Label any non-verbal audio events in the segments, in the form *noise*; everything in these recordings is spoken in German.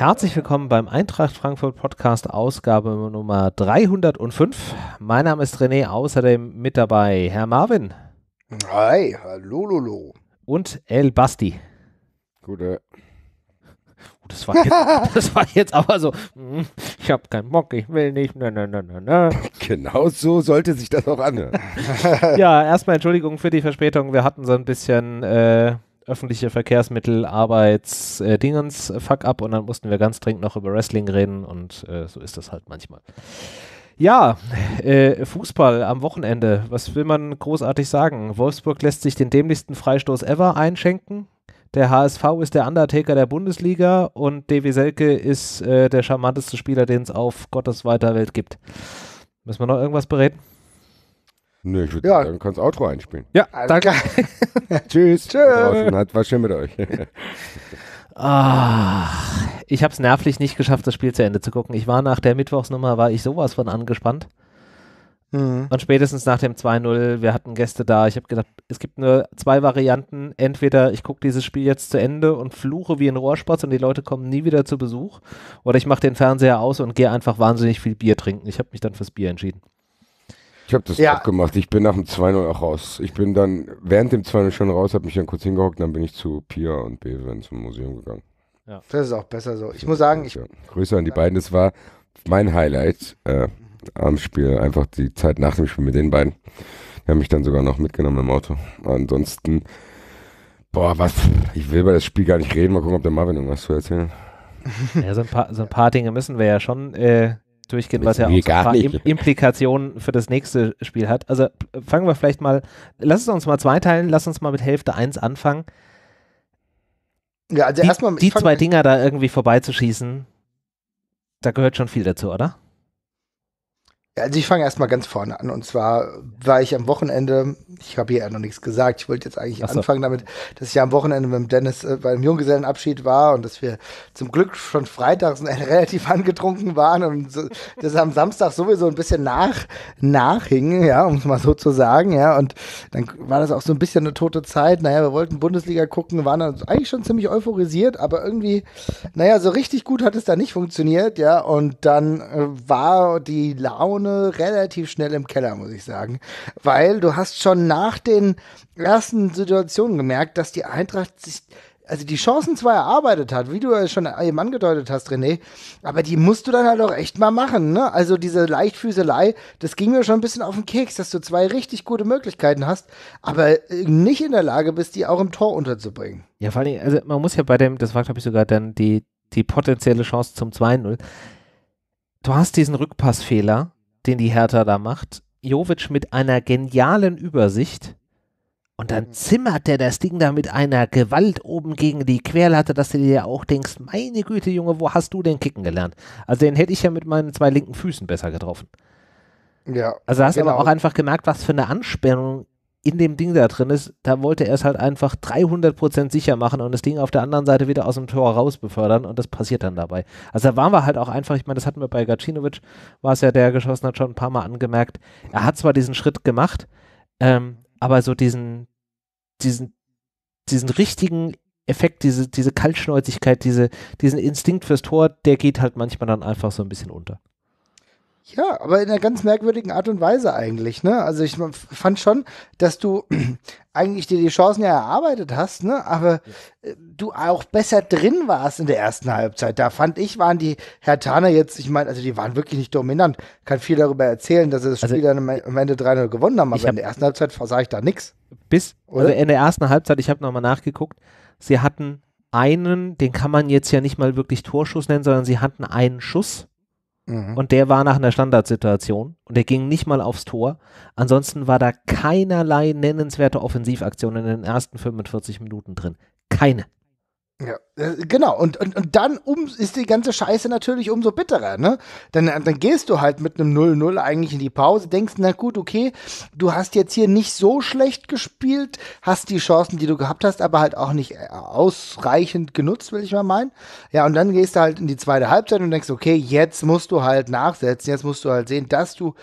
Herzlich willkommen beim Eintracht Frankfurt Podcast, Ausgabe Nummer 305. Mein Name ist René, außerdem mit dabei Herr Marvin. Hi, hallo, lolo. Und El Basti. Gute. Das war, jetzt, das war jetzt aber so, ich habe keinen Bock, ich will nicht, ne, ne, ne, ne, Genau so sollte sich das auch anhören. ja, erstmal Entschuldigung für die Verspätung. Wir hatten so ein bisschen äh, öffentliche Verkehrsmittel, Arbeits, äh, Dingens, fuck up und dann mussten wir ganz dringend noch über Wrestling reden und äh, so ist das halt manchmal. Ja, äh, Fußball am Wochenende. Was will man großartig sagen? Wolfsburg lässt sich den dämlichsten Freistoß ever einschenken. Der HSV ist der Undertaker der Bundesliga und DW Selke ist äh, der charmanteste Spieler, den es auf Gottes weiter Welt gibt. Müssen wir noch irgendwas bereden? Nö, ich würde ja. sagen, kannst Outro einspielen. Ja, also danke. *laughs* *laughs* Tschüss. Tschüss. Hat war schön mit euch. Ach, *laughs* ah, ich habe es nervlich nicht geschafft, das Spiel zu Ende zu gucken. Ich war nach der Mittwochsnummer, war ich sowas von angespannt. Mhm. Und spätestens nach dem 2-0, wir hatten Gäste da, ich habe gedacht, es gibt nur zwei Varianten. Entweder ich gucke dieses Spiel jetzt zu Ende und fluche wie ein Rohrspatz und die Leute kommen nie wieder zu Besuch. Oder ich mache den Fernseher aus und gehe einfach wahnsinnig viel Bier trinken. Ich habe mich dann fürs Bier entschieden. Ich habe das ja. auch gemacht. Ich bin nach dem 2-0 auch raus. Ich bin dann während dem 2-0 schon raus, habe mich dann kurz hingehockt, dann bin ich zu Pia und Beven zum Museum gegangen. Ja. Das ist auch besser so. Ich ja, muss sagen, ich. Ja. Grüße an die beiden. Das war mein Highlight äh, am Spiel. Einfach die Zeit nach dem Spiel mit den beiden. Die haben mich dann sogar noch mitgenommen im Auto. Ansonsten, boah, was. Ich will über das Spiel gar nicht reden. Mal gucken, ob der Marvin irgendwas zu erzählen. Ja, so ein paar, so ein paar Dinge müssen wir ja schon. Äh durchgehen, was ja auch so Im Implikationen für das nächste Spiel hat. Also fangen wir vielleicht mal, lass es uns mal zweiteilen, lass uns mal mit Hälfte 1 anfangen. Ja, also erstmal. die, erstmal die zwei Dinger da irgendwie vorbeizuschießen, da gehört schon viel dazu, oder? Also ich fange erstmal ganz vorne an. Und zwar war ich am Wochenende, ich habe hier ja noch nichts gesagt, ich wollte jetzt eigentlich so. anfangen damit, dass ich am Wochenende mit dem Dennis äh, bei Junggesellenabschied war und dass wir zum Glück schon freitags *laughs* relativ angetrunken waren und so, das am Samstag sowieso ein bisschen nach, nachhingen, ja, um es mal so zu sagen, ja. Und dann war das auch so ein bisschen eine tote Zeit. Naja, wir wollten Bundesliga gucken, waren dann eigentlich schon ziemlich euphorisiert, aber irgendwie, naja, so richtig gut hat es da nicht funktioniert, ja. Und dann äh, war die Laune Laune relativ schnell im Keller, muss ich sagen. Weil du hast schon nach den ersten Situationen gemerkt, dass die Eintracht sich also die Chancen zwar erarbeitet hat, wie du ja schon eben angedeutet hast, René, aber die musst du dann halt auch echt mal machen, ne? Also diese Leichtfüßelei, das ging mir schon ein bisschen auf den Keks, dass du zwei richtig gute Möglichkeiten hast, aber äh, nicht in der Lage bist, die auch im Tor unterzubringen. Ja, vor allem, also man muss ja bei dem, das war glaube ich sogar dann die, die potenzielle Chance zum 2-0. Du hast diesen Rückpassfehler, den die Hertha da macht. Jovic mit einer genialen Übersicht. Und dann mhm. zimmert der das Ding da mit einer Gewalt oben gegen die Querlatte, dass du dir auch denkst, meine Güte, Junge, wo hast du denn kicken gelernt? Also den hätte ich ja mit meinen zwei linken Füßen besser getroffen. Ja. Also hast genau. aber auch einfach gemerkt, was für eine Anspannung in dem Ding da drin ist, da wollte er es halt einfach 300% sicher machen und das Ding auf der anderen Seite wieder aus dem Tor raus befördern und das passiert dann dabei. Also da waren wir halt auch einfach, ich meine, das hatten wir bei Gacinovic, war es ja, der geschossen hat, schon ein paar Mal angemerkt. Er hat zwar diesen Schritt gemacht, ähm, aber so diesen, diesen, diesen richtigen Effekt, diese, diese Kaltschnäuzigkeit, diese, diesen Instinkt fürs Tor, der geht halt manchmal dann einfach so ein bisschen unter. Ja, aber in einer ganz merkwürdigen Art und Weise eigentlich, ne? Also ich fand schon, dass du *clears throat* eigentlich dir die Chancen ja erarbeitet hast, ne? Aber ja. Äh, du auch besser drin warst in der ersten Halbzeit. Da fand ich, waren die Herr Hertaner jetzt, ich meine, also die waren wirklich nicht dominant. Kann viel darüber erzählen, dass sie das also, Spiel dann am e-, Ende 3-0 gewonnen haben, aber hab, in der ersten Halbzeit sah ich da nichts. Bis, also oder? also in der ersten Halbzeit, ich habe nochmal nachgeguckt, sie hatten einen, den kann man jetzt ja nicht mal wirklich Torschuss nennen, sondern sie hatten einen Schuss Mhm. Und der war nach einer Standardsituation und der ging nicht mal aufs Tor. Ansonsten war da keinerlei nennenswerte Offensivaktion in den ersten 45 Minuten drin. Keine. Ja, äh, genau. Und, und, und dann um, ist die ganze Scheiße natürlich umso bitterer, ne? Dann, äh, dann gehst du halt mit einem 0-0 eigentlich in die Pause, denkst, na gut, okay, du hast jetzt hier nicht so schlecht gespielt, hast die Chancen, die du gehabt hast, aber halt auch nicht äh, ausreichend genutzt, will ich mal meinen. Ja, und dann gehst du halt in die zweite Halbzeit und denkst, okay, jetzt musst du halt nachsetzen, jetzt musst du halt sehen, dass du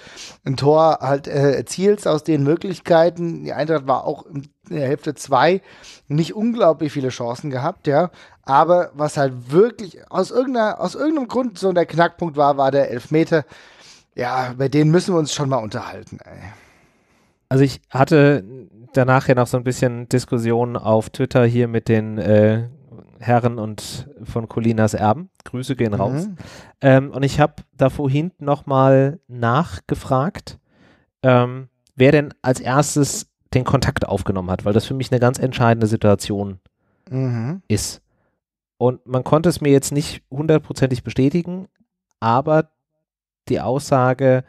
ein Tor halt äh, erzielst aus den Möglichkeiten. Die Eintracht war auch im in der Hälfte zwei nicht unglaublich viele Chancen gehabt, ja. Aber was halt wirklich aus, irgendeiner, aus irgendeinem Grund so der Knackpunkt war, war der Elfmeter. Ja, bei denen müssen wir uns schon mal unterhalten, ey. Also ich hatte danach ja noch so ein bisschen Diskussionen auf Twitter hier mit den äh, Herren und von Colinas Erben. Grüße gehen mhm. raus. Mhm. Ähm, und ich habe da vorhin nochmal nachgefragt, ähm, wer denn als erstes den Kontakt aufgenommen hat, weil das für mich eine ganz entscheidende Situation mhm. ist. Und man konnte es mir jetzt nicht hundertprozentig bestätigen, aber die Aussage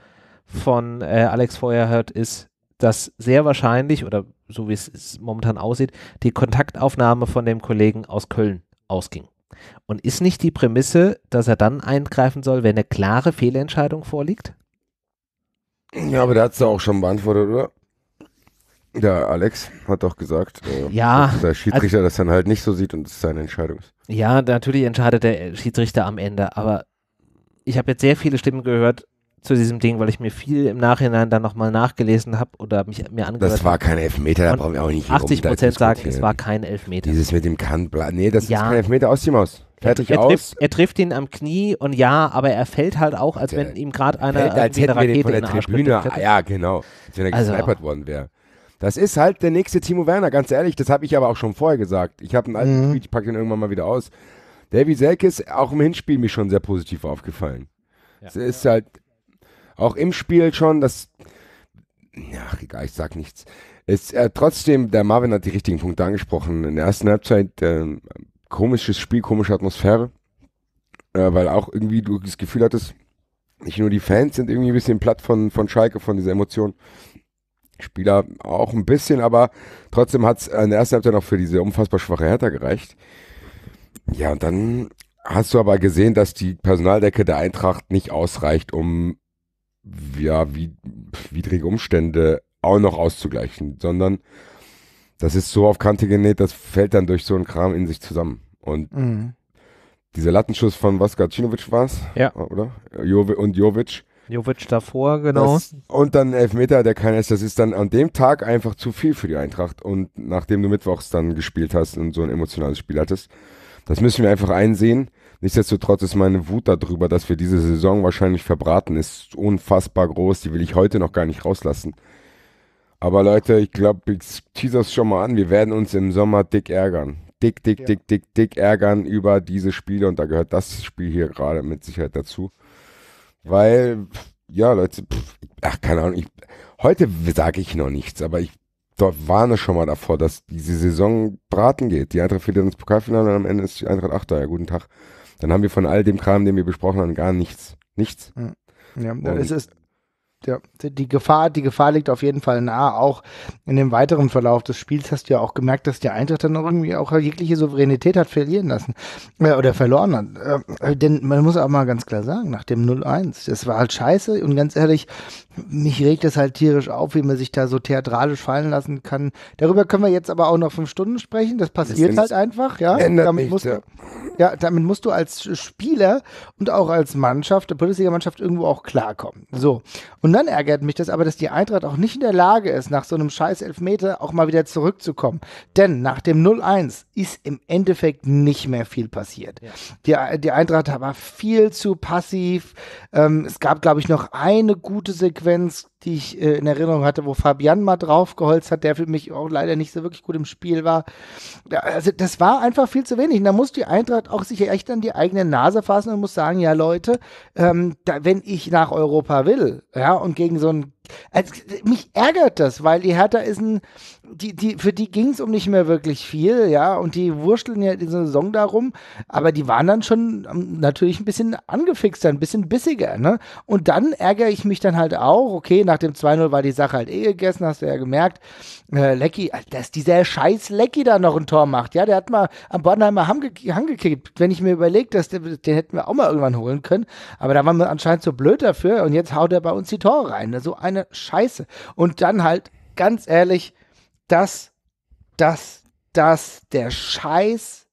von äh, Alex Feuerherd ist, dass sehr wahrscheinlich, oder so wie es momentan aussieht, die Kontaktaufnahme von dem Kollegen aus Köln ausging. Und ist nicht die Prämisse, dass er dann eingreifen soll, wenn eine klare Fehlentscheidung vorliegt? Ja, aber da hat es auch schon beantwortet, oder? Ja, Alex hat doch gesagt, äh, ja, dass der also Schiedsrichter also, das dann halt nicht so sieht und es seine Entscheidung ist. Ja, natürlich entscheidet der Schiedsrichter am Ende, aber ich habe jetzt sehr viele Stimmen gehört zu diesem Ding, weil ich mir viel im Nachhinein dann nochmal nachgelesen habe oder mich mir angehört Das war kein Elfmeter, da brauchen wir auch nicht 80 Prozent sagen, es war kein Elfmeter. Dieses mit dem Kantblatt, nee, das ja. ist kein Elfmeter, aus die Maus. Fertig er, er, trifft, er trifft ihn am Knie und ja, aber er fällt halt auch, als der wenn ihm gerade einer als eine Rakete wir den von der Tribüne, ah, ja genau, als wenn er also, gesnipert worden wäre. Das ist halt der nächste Timo Werner, ganz ehrlich. Das habe ich aber auch schon vorher gesagt. Ich habe einen alten mhm. Tweet, ich packe den irgendwann mal wieder aus. Davy Selke ist auch im Hinspiel mir schon sehr positiv aufgefallen. Es ja. ist halt auch im Spiel schon, das. Ach, egal, ich sag nichts. Es, äh, trotzdem, der Marvin hat die richtigen Punkte angesprochen. In der ersten Halbzeit äh, komisches Spiel, komische Atmosphäre, äh, weil auch irgendwie du das Gefühl hattest, nicht nur die Fans sind irgendwie ein bisschen platt von, von Schalke, von dieser Emotion, Spieler auch ein bisschen, aber trotzdem hat es äh, in der ersten Halbzeit noch für diese unfassbar schwache Hertha gereicht. Ja, und dann hast du aber gesehen, dass die Personaldecke der Eintracht nicht ausreicht, um ja, wie, widrige Umstände auch noch auszugleichen, sondern das ist so auf Kante genäht, das fällt dann durch so einen Kram in sich zusammen. Und mhm. dieser Lattenschuss von Vaskacinovic war es, ja. oder? Und Jovic, Jovic davor, genau. Das, und dann Elfmeter, der keiner ist. Das ist dann an dem Tag einfach zu viel für die Eintracht. Und nachdem du mittwochs dann gespielt hast und so ein emotionales Spiel hattest, das müssen wir einfach einsehen. Nichtsdestotrotz ist meine Wut darüber, dass wir diese Saison wahrscheinlich verbraten, ist unfassbar groß. Die will ich heute noch gar nicht rauslassen. Aber Leute, ich glaube, ich tease das schon mal an. Wir werden uns im Sommer dick ärgern. Dick, dick, ja. dick, dick, dick ärgern über diese Spiele. Und da gehört das Spiel hier gerade mit Sicherheit dazu. Weil, ja, Leute, pff, ach, keine Ahnung, ich, heute sage ich noch nichts, aber ich warne schon mal davor, dass diese Saison braten geht. Die Eintracht fehlt ins Pokalfinale und am Ende ist die Eintracht Achter. Ja, guten Tag. Dann haben wir von all dem Kram, den wir besprochen haben, gar nichts. Nichts. Hm. Ja, dann ähm, ist es ja, die Gefahr, die Gefahr liegt auf jeden Fall nahe. Auch in dem weiteren Verlauf des Spiels hast du ja auch gemerkt, dass der Eintracht dann irgendwie auch jegliche Souveränität hat verlieren lassen äh, oder verloren hat. Äh, denn man muss auch mal ganz klar sagen, nach dem 0-1, das war halt scheiße und ganz ehrlich, mich regt es halt tierisch auf, wie man sich da so theatralisch fallen lassen kann. Darüber können wir jetzt aber auch noch fünf Stunden sprechen. Das passiert das halt einfach, ja. Ändert damit nicht, musst ja. Du, ja, damit musst du als Spieler und auch als Mannschaft, der Bundesligamannschaft irgendwo auch klarkommen. So. Und dann ärgert mich das aber, dass die Eintracht auch nicht in der Lage ist, nach so einem scheiß Elfmeter auch mal wieder zurückzukommen. Denn nach dem 0-1 ist im Endeffekt nicht mehr viel passiert. Ja. Die, die Eintracht war viel zu passiv. Ähm, es gab, glaube ich, noch eine gute Sequenz offense die ich äh, in Erinnerung hatte, wo Fabian mal draufgeholzt hat, der für mich auch leider nicht so wirklich gut im Spiel war. Also das war einfach viel zu wenig. Und da muss die Eintracht auch sich echt an die eigene Nase fassen und muss sagen, ja Leute, ähm, da, wenn ich nach Europa will, ja, und gegen so ein also, mich ärgert das, weil die Hertha ist ein, die, die, für die ging es um nicht mehr wirklich viel, ja, und die wursteln ja diese Saison darum, aber die waren dann schon ähm, natürlich ein bisschen angefixter, ein bisschen bissiger, ne? Und dann ärgere ich mich dann halt auch, okay, nach dem 2-0 war die Sache halt eh gegessen, hast du ja gemerkt. Äh, Lecky, äh, dass dieser scheiß Lecky da noch ein Tor macht, ja, der hat mal am Bornheimer Hang, ge Hang gekickt. Wenn ich mir überlege, dass der, den hätten wir auch mal irgendwann holen können, aber da waren wir anscheinend so blöd dafür und jetzt haut er bei uns die Tore rein. So also eine Scheiße. Und dann halt, ganz ehrlich, dass, dass, dass der scheiß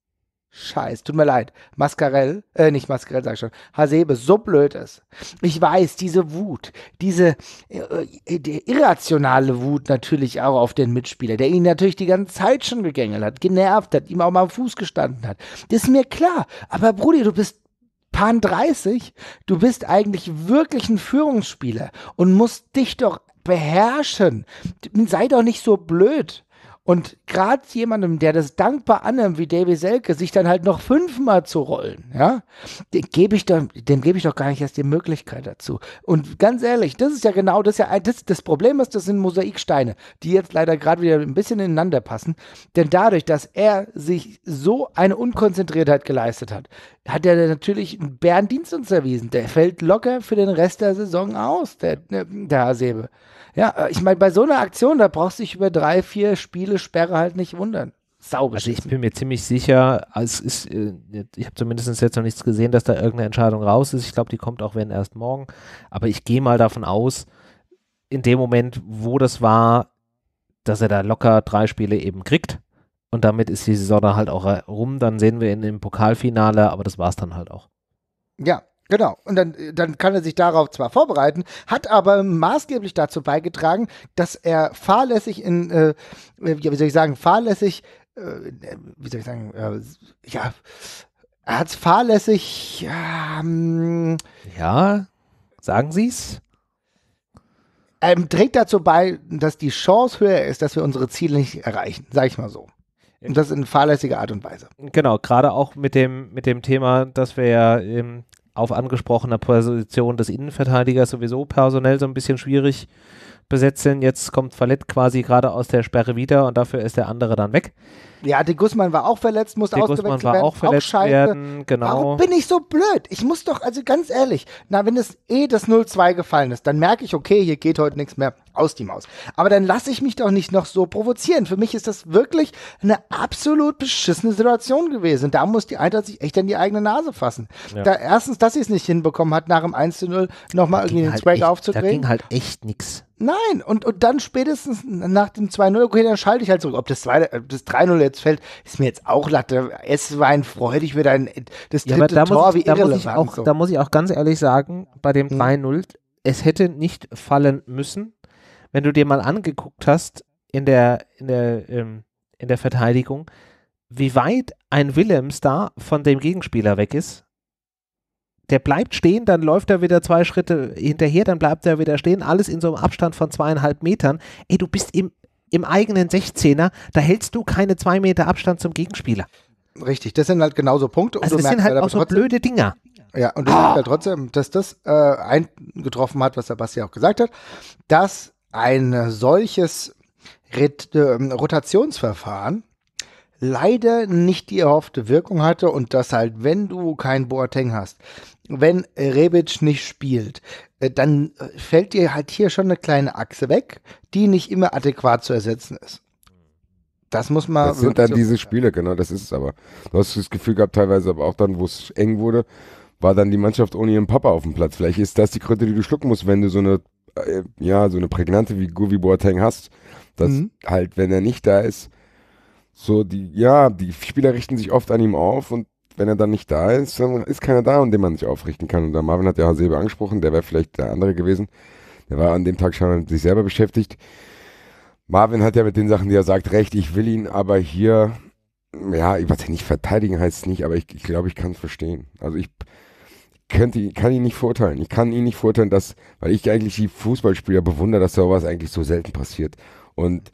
Scheiß, tut mir leid, Mascarell, äh, nicht Mascarell, sag ich schon, Hasebe so blöd ist. Ich weiß, diese Wut, diese äh, äh irrationale Wut natürlich auch auf den Mitspieler, der ihn natürlich die ganze Zeit schon gegängelt hat, genervt hat, ihm auch mal am Fuß gestanden hat. Das ist mir klar, aber Brudi, du bist Pan 30, du bist eigentlich wirklich ein Führungsspieler und musst dich doch beherrschen. Sei doch nicht so blöd. Und gerade jemandem, der das dankbar annimmt, wie David Selke, sich dann halt noch fünfmal zu rollen, ja, dem gebe ich, geb ich doch gar nicht erst die Möglichkeit dazu. Und ganz ehrlich, das ist ja genau das, ja, das, das Problem ist, das sind Mosaiksteine, die jetzt leider gerade wieder ein bisschen ineinander passen. Denn dadurch, dass er sich so eine Unkonzentriertheit geleistet hat, hat er natürlich einen Bärendienst uns erwiesen. Der fällt locker für den Rest der Saison aus, der, der Hasebe. Ja, äh, ich meine, bei so einer Aktion, da brauchst du dich über drei, vier Spiele Sperre halt nicht wundern. Sauber. Also ich bin mir ziemlich sicher, es ist, äh, ich habe zumindest jetzt noch nichts gesehen, dass da irgendeine Entscheidung raus ist. Ich glaube, die kommt auch wenn erst morgen. Aber ich gehe mal davon aus, in dem Moment, wo das war, dass er da locker drei Spiele eben kriegt. Und damit ist die Saison dann halt auch rum. Dann sehen wir ihn im Pokalfinale, aber das war es dann halt auch. Ja, Genau, und dann, äh, dann kann er sich darauf zwar vorbereiten, hat aber maßgeblich dazu beigetragen, dass er fahrlässig in, äh, äh wie soll ich sagen, fahrlässig, äh, wie soll ich sagen, äh, ja, er hat es fahrlässig, ähm, ja, sagen Sie es. Ähm, trägt dazu bei, dass die Chance höher ist, dass wir unsere Ziele nicht erreichen, sag ich mal so. Äh. Und das in fahrlässiger Art und Weise. Genau, gerade auch mit dem, mit dem Thema, dass wir ja ähm, auf angesprochener Position des Innenverteidigers sowieso personell so ein bisschen schwierig besetzen. Jetzt kommt Verlet quasi gerade aus der Sperre wieder und dafür ist der andere dann weg. Ja, die Gussmann war auch verletzt, musste der ausgewechselt Gussmann war werden. Auch verletzt auch werden, genau. Warum bin ich so blöd? Ich muss doch, also ganz ehrlich, na, wenn es eh das 0-2 gefallen ist, dann merke ich, okay, hier geht heute nichts mehr aus die Maus. Aber dann lasse ich mich doch nicht noch so provozieren. Für mich ist das wirklich eine absolut beschissene Situation gewesen. Da muss die Eintracht sich echt in die eigene Nase fassen. Ja. Da erstens, dass sie es nicht hinbekommen hat, nach dem 1 0 nochmal irgendwie den halt Swag aufzudrehen. Da ging halt echt nichts. Nein, und, und dann spätestens nach dem 2-0, okay, dann schalte ich halt zurück. Ob das, ob das 3-0 jetzt jetzt fällt, ist mir jetzt auch Latte. Es war ein freudig wieder ein, das ja, aber da Tor, muss, wie da irrelevant. Muss ich auch, so. Da muss ich auch ganz ehrlich sagen, bei dem hm. 3-0, es hätte nicht fallen müssen. Wenn du dir mal angeguckt hast, in der, in der, ähm, in der Verteidigung, wie weit ein Willems da von dem Gegenspieler weg ist, der bleibt stehen, dann läuft er wieder zwei Schritte hinterher, dann bleibt er wieder stehen, alles in so einem Abstand von zweieinhalb Metern. Ey, du bist im im eigenen 16er, da hältst du keine zwei Meter Abstand zum Gegenspieler. Richtig, das sind halt genauso Punkte. Und also das sind halt, halt auch so trotzdem, blöde Dinger. Ja, und du ah. merkst halt trotzdem, dass das äh, eingetroffen hat, was der Basti auch gesagt hat, dass ein solches Rit äh, Rotationsverfahren leider nicht die erhoffte Wirkung hatte und dass halt, wenn du keinen Boateng hast, wenn Rebic nicht spielt, äh, dann äh, fällt dir halt hier schon eine kleine Achse weg, die nicht immer adäquat zu ersetzen ist. Das muss man. Das sind dann so diese Spiele, genau, das ist es aber. Du hast das Gefühl gehabt, teilweise aber auch dann, wo es eng wurde, war dann die Mannschaft ohne ihren Papa auf dem Platz. Vielleicht ist das die Kröte, die du schlucken musst, wenn du so eine, äh, ja, so eine prägnante wie wie Boateng hast, dass mhm. halt, wenn er nicht da ist, so die, ja, die Spieler richten sich oft an ihm auf und wenn er dann nicht da ist, dann ist keiner da, an dem man sich aufrichten kann. Und der Marvin hat ja Hasebe angesprochen, der wäre vielleicht der andere gewesen. Der war an dem Tag schon mit sich selber beschäftigt. Marvin hat ja mit den Sachen, die er sagt, recht. Ich will ihn aber hier, ja, ich weiß nicht, verteidigen heißt es nicht, aber ich, ich glaube, ich kann es verstehen. Also ich könnte, kann ihn nicht verurteilen. Ich kann ihn nicht verurteilen, dass, weil ich eigentlich die Fußballspieler bewundere, dass sowas eigentlich so selten passiert. Und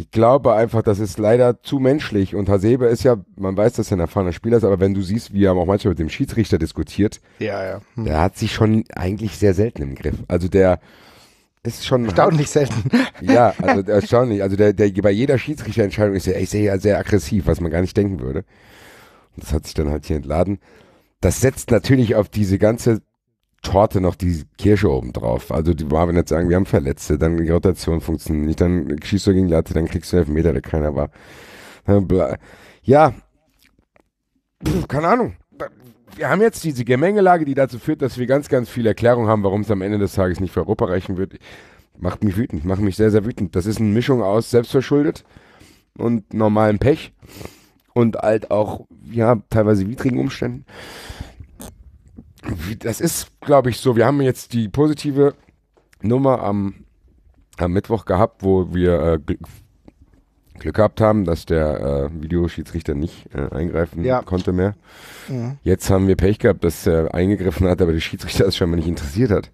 ich glaube einfach, das ist leider zu menschlich. Und Hasebe ist ja, man weiß, dass er ein erfahrener Spieler ist, aber wenn du siehst, wie er auch manchmal mit dem Schiedsrichter diskutiert, ja, ja. Hm. der hat sich schon eigentlich sehr selten im Griff. Also der ist schon. Erstaunlich selten. Ja, *laughs* also erstaunlich. Also der, der bei jeder Schiedsrichterentscheidung ist er echt sehr, sehr aggressiv, was man gar nicht denken würde. Und das hat sich dann halt hier entladen. Das setzt natürlich auf diese ganze Torte noch die Kirsche oben drauf. Also die war, wenn jetzt sagen, wir haben Verletzte, dann die Rotation funktioniert nicht, dann schießt du gegen Latte, dann kriegst du einen Meter, der keiner war. Ja, Puh, keine Ahnung. Wir haben jetzt diese Gemengelage, die dazu führt, dass wir ganz, ganz viel Erklärung haben, warum es am Ende des Tages nicht für Europa reichen wird. Macht mich wütend, macht mich sehr, sehr wütend. Das ist eine Mischung aus selbstverschuldet und normalem Pech und halt auch, ja, teilweise widrigen Umständen das ist, glaube ich, so. Wir haben jetzt die positive Nummer am, am Mittwoch gehabt, wo wir äh, Glück, Glück gehabt haben, dass der äh, Videoschiedsrichter nicht äh, eingreifen ja. konnte mehr. Ja. Jetzt haben wir Pech gehabt, dass er eingegriffen hat, aber der Schiedsrichter es scheinbar nicht interessiert hat.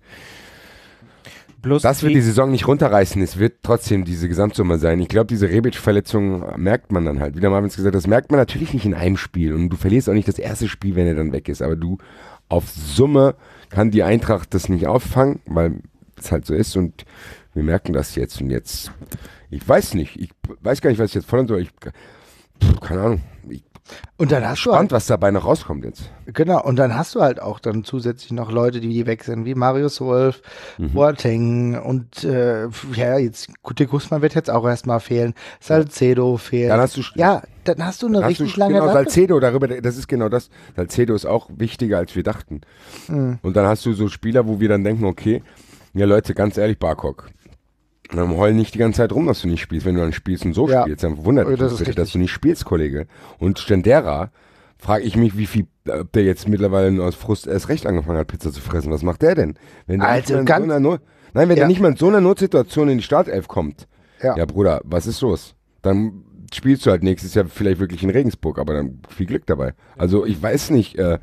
Plus das wird die Saison nicht runterreißen. Es wird trotzdem diese Gesamtsumme sein. Ich glaube, diese Rebic-Verletzung merkt man dann halt. Wie der Marvin gesagt hat, das merkt man natürlich nicht in einem Spiel. Und du verlierst auch nicht das erste Spiel, wenn er dann weg ist. Aber du auf Summe kann die Eintracht das nicht auffangen, weil es halt so ist und wir merken das jetzt und jetzt. Ich weiß nicht, ich weiß gar nicht, was ich jetzt fordern soll. Ich, keine Ahnung. Ich und dann oh, hast Spannend, du halt, was dabei noch rauskommt jetzt. Genau, und dann hast du halt auch dann zusätzlich noch Leute, die weg sind, wie Marius Wolf, mhm. Boateng und äh, ja, jetzt der Guzman wird jetzt auch erstmal fehlen, Salcedo fehlt. Dann hast du ja, dann hast du eine hast richtig du, lange genau, Salcedo darüber, das ist genau das. Salcedo ist auch wichtiger, als wir dachten. Mhm. Und dann hast du so Spieler, wo wir dann denken, okay, ja Leute, ganz ehrlich, Barkok, und dann heulen nicht die ganze Zeit rum, dass du nicht spielst. Wenn du dann spielst und so ja. spielst, dann wundert oh, mich das bitte, dass du nicht spielst, Kollege. Und Stendera, frage ich mich, wie viel, ob der jetzt mittlerweile aus Frust erst recht angefangen hat, Pizza zu fressen. Was macht der denn? Wenn der also, nicht mal so nein, wenn ja. der nicht mal in so einer Notsituation in die Startelf kommt. Ja. ja, Bruder, was ist los? Dann spielst du halt nächstes Jahr vielleicht wirklich in Regensburg, aber dann viel Glück dabei. Also ich weiß nicht, äh,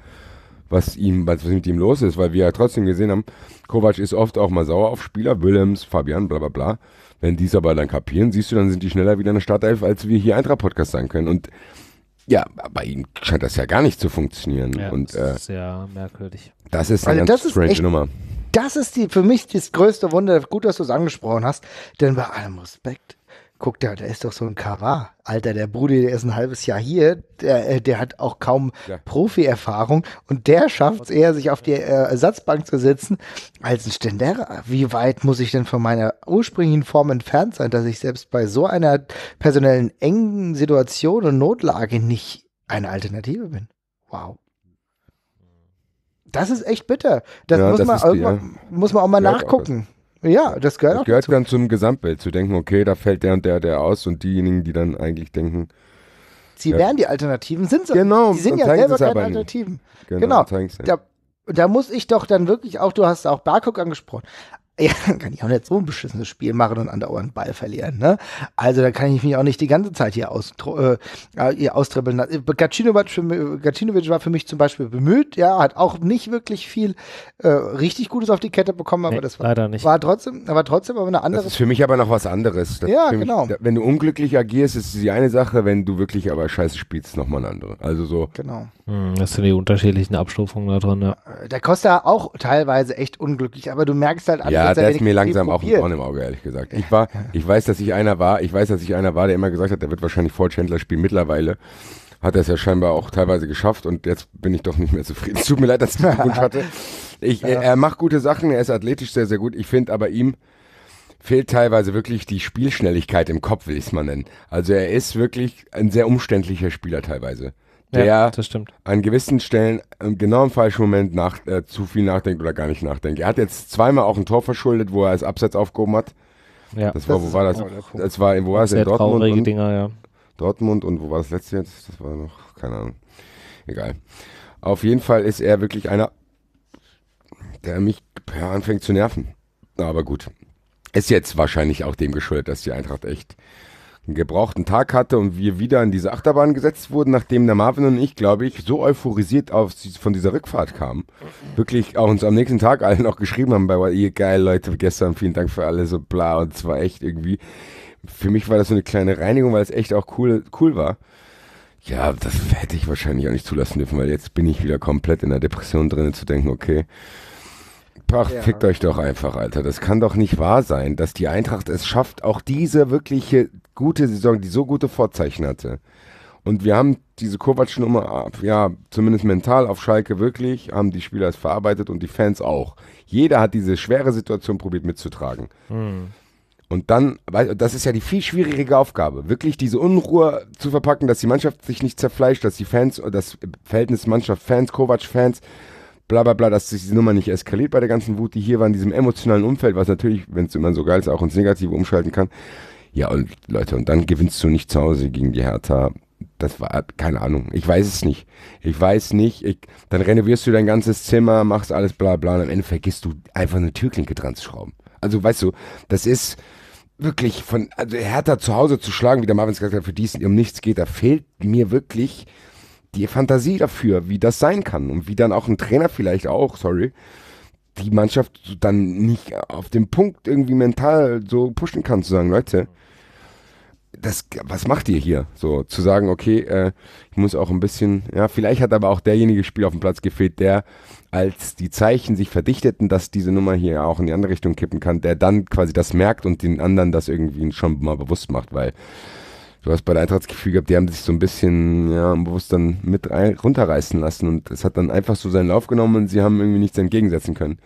was ihm, was mit ihm los ist, weil wir ja trotzdem gesehen haben, Kovac ist oft auch mal sauer auf Spieler, Willems, Fabian, bla bla bla. Wenn die es aber dann kapieren, siehst du, dann sind die schneller wieder in der Startelf, als wir hier Eintracht-Podcast sein können. Und ja, bei ihm scheint das ja gar nicht zu funktionieren. Ja, und, das äh, ist sehr merkwürdig. Das ist eine also ganz strange echt, Nummer. Das ist die, für mich das größte Wunder. Gut, dass du es angesprochen hast, denn bei allem Respekt, guck, da, da ist doch so ein Karar. Alter, der Brudi, der ist ein halbes Jahr hier, der, äh, der hat auch kaum ja. Profi-Erfahrung und der schafft es eher, sich auf die äh, Ersatzbank zu setzen, als ein Stendera. Wie weit muss ich denn von meiner ursprünglichen Form entfernt sein, dass ich selbst bei so einer personellen engen Situation und Notlage nicht eine Alternative bin? Wow. Das ist echt bitter. Das, ja, muss, das man ist, ja. muss man auch mal nachgucken. Ja, das gehört, das gehört dann zum Gesamtbild, zu denken, okay, da fällt der und der, der aus und diejenigen, die dann eigentlich denken. Sie ja. wären die Alternativen, sind sie. Genau, sie sind ja selber keine Alternativen. Nicht. Genau. genau. Da, da muss ich doch dann wirklich auch, du hast auch Barcook angesprochen, ja, dann *laughs* kann ich auch nicht so ein beschissenes Spiel machen und andauernd Ball verlieren. Ne? Also da kann ich mich auch nicht die ganze Zeit hier, aus, äh, äh, hier austribbeln. Äh, Gacinovic war für mich zum Beispiel bemüht, ja, hat auch nicht wirklich viel äh, richtig Gutes auf die Kette bekommen, aber nee, das war, war, trotzdem, aber trotzdem aber eine andere. Das ist für mich aber noch was anderes. Das ja, genau. Mich, wenn du unglücklich agierst, ist die eine Sache, wenn du wirklich aber scheiße spielst, nochmal eine andere. Also so. Genau. Hm, das sind die unterschiedlichen Abstufungen da drin, ja. Äh, der Costa auch teilweise echt unglücklich, aber du merkst halt an, ja ja, der ist mir langsam auch ein Dorn im Auge, ehrlich gesagt. Ich war, ich weiß, dass ich einer war, ich weiß, dass ich einer war, der immer gesagt hat, der wird wahrscheinlich Paul Chandler spielen. Mittlerweile hat er es ja scheinbar auch teilweise geschafft und jetzt bin ich doch nicht mehr zufrieden. Es tut mir leid, dass ich den Wunsch hatte. Ich, er, er macht gute Sachen, er ist athletisch sehr, sehr gut. Ich finde aber ihm, fehlt teilweise wirklich die Spielschnelligkeit im Kopf, will ich es mal nennen. Also er ist wirklich ein sehr umständlicher Spieler teilweise der ja, an gewissen Stellen äh, genau im falschen Moment nach, äh, zu viel nachdenkt oder gar nicht nachdenkt. Er hat jetzt zweimal auch ein Tor verschuldet, wo er als Abseits aufgehoben hat. Ja, das, war, wo war das? Das war, wo war es in Dortmund? Und, Dinger, ja. Dortmund und wo war das letzte jetzt? Das war noch, keine Ahnung. Egal. Auf jeden Fall ist er wirklich einer, der mich ja, anfängt zu nerven. Aber gut. Ist jetzt wahrscheinlich auch dem geschuldet, dass die Eintracht echt einen gebrauchten Tag hatte und wir wieder in diese Achterbahn gesetzt wurden, nachdem der Marvin und ich, glaube ich, so euphorisiert auf, von dieser Rückfahrt kamen. Wirklich auch uns am nächsten Tag allen noch geschrieben haben, bei ihr geil, Leute, gestern vielen Dank für alles und bla. Und es war echt irgendwie, für mich war das so eine kleine Reinigung, weil es echt auch cool, cool war. Ja, das hätte ich wahrscheinlich auch nicht zulassen dürfen, weil jetzt bin ich wieder komplett in der Depression drin zu denken, okay, Pach, ja. fickt euch doch einfach, Alter. Das kann doch nicht wahr sein, dass die Eintracht es schafft, auch diese wirkliche gute Saison, die so gute Vorzeichen hatte. Und wir haben diese Kovac-Nummer, ja, zumindest mental auf Schalke wirklich, haben die Spieler es verarbeitet und die Fans auch. Jeder hat diese schwere Situation probiert mitzutragen. Mhm. Und dann, das ist ja die viel schwierige Aufgabe, wirklich diese Unruhe zu verpacken, dass die Mannschaft sich nicht zerfleischt, dass die Fans, das Verhältnis Mannschaft-Fans, Kovac-Fans, bla bla bla, dass sich die Nummer nicht eskaliert bei der ganzen Wut, die hier war, in diesem emotionalen Umfeld, was natürlich, wenn es immer so geil ist, auch ins Negative umschalten kann. Ja, und Leute, und dann gewinnst du nicht zu Hause gegen die Hertha. Das war, keine Ahnung, ich weiß es nicht. Ich weiß nicht. Ich, dann renovierst du dein ganzes Zimmer, machst alles bla bla und am Ende vergisst du einfach eine Türklinke dran zu schrauben. Also, weißt du, das ist wirklich von, also Hertha zu Hause zu schlagen, wie der Marvin gesagt hat, für die es um nichts geht, da fehlt mir wirklich die Fantasie dafür, wie das sein kann und wie dann auch ein Trainer vielleicht auch, sorry, die Mannschaft dann nicht auf den Punkt irgendwie mental so pushen kann, zu sagen, Leute, das, was macht ihr hier? So zu sagen, okay, äh, ich muss auch ein bisschen, ja, vielleicht hat aber auch derjenige Spiel auf dem Platz gefehlt, der, als die Zeichen sich verdichteten, dass diese Nummer hier auch in die andere Richtung kippen kann, der dann quasi das merkt und den anderen das irgendwie schon mal bewusst macht, weil du hast bei der Eintracht das Gefühl gehabt, die haben sich so ein bisschen ja, bewusst dann mit runterreißen lassen und es hat dann einfach so seinen Lauf genommen und sie haben irgendwie nichts entgegensetzen können.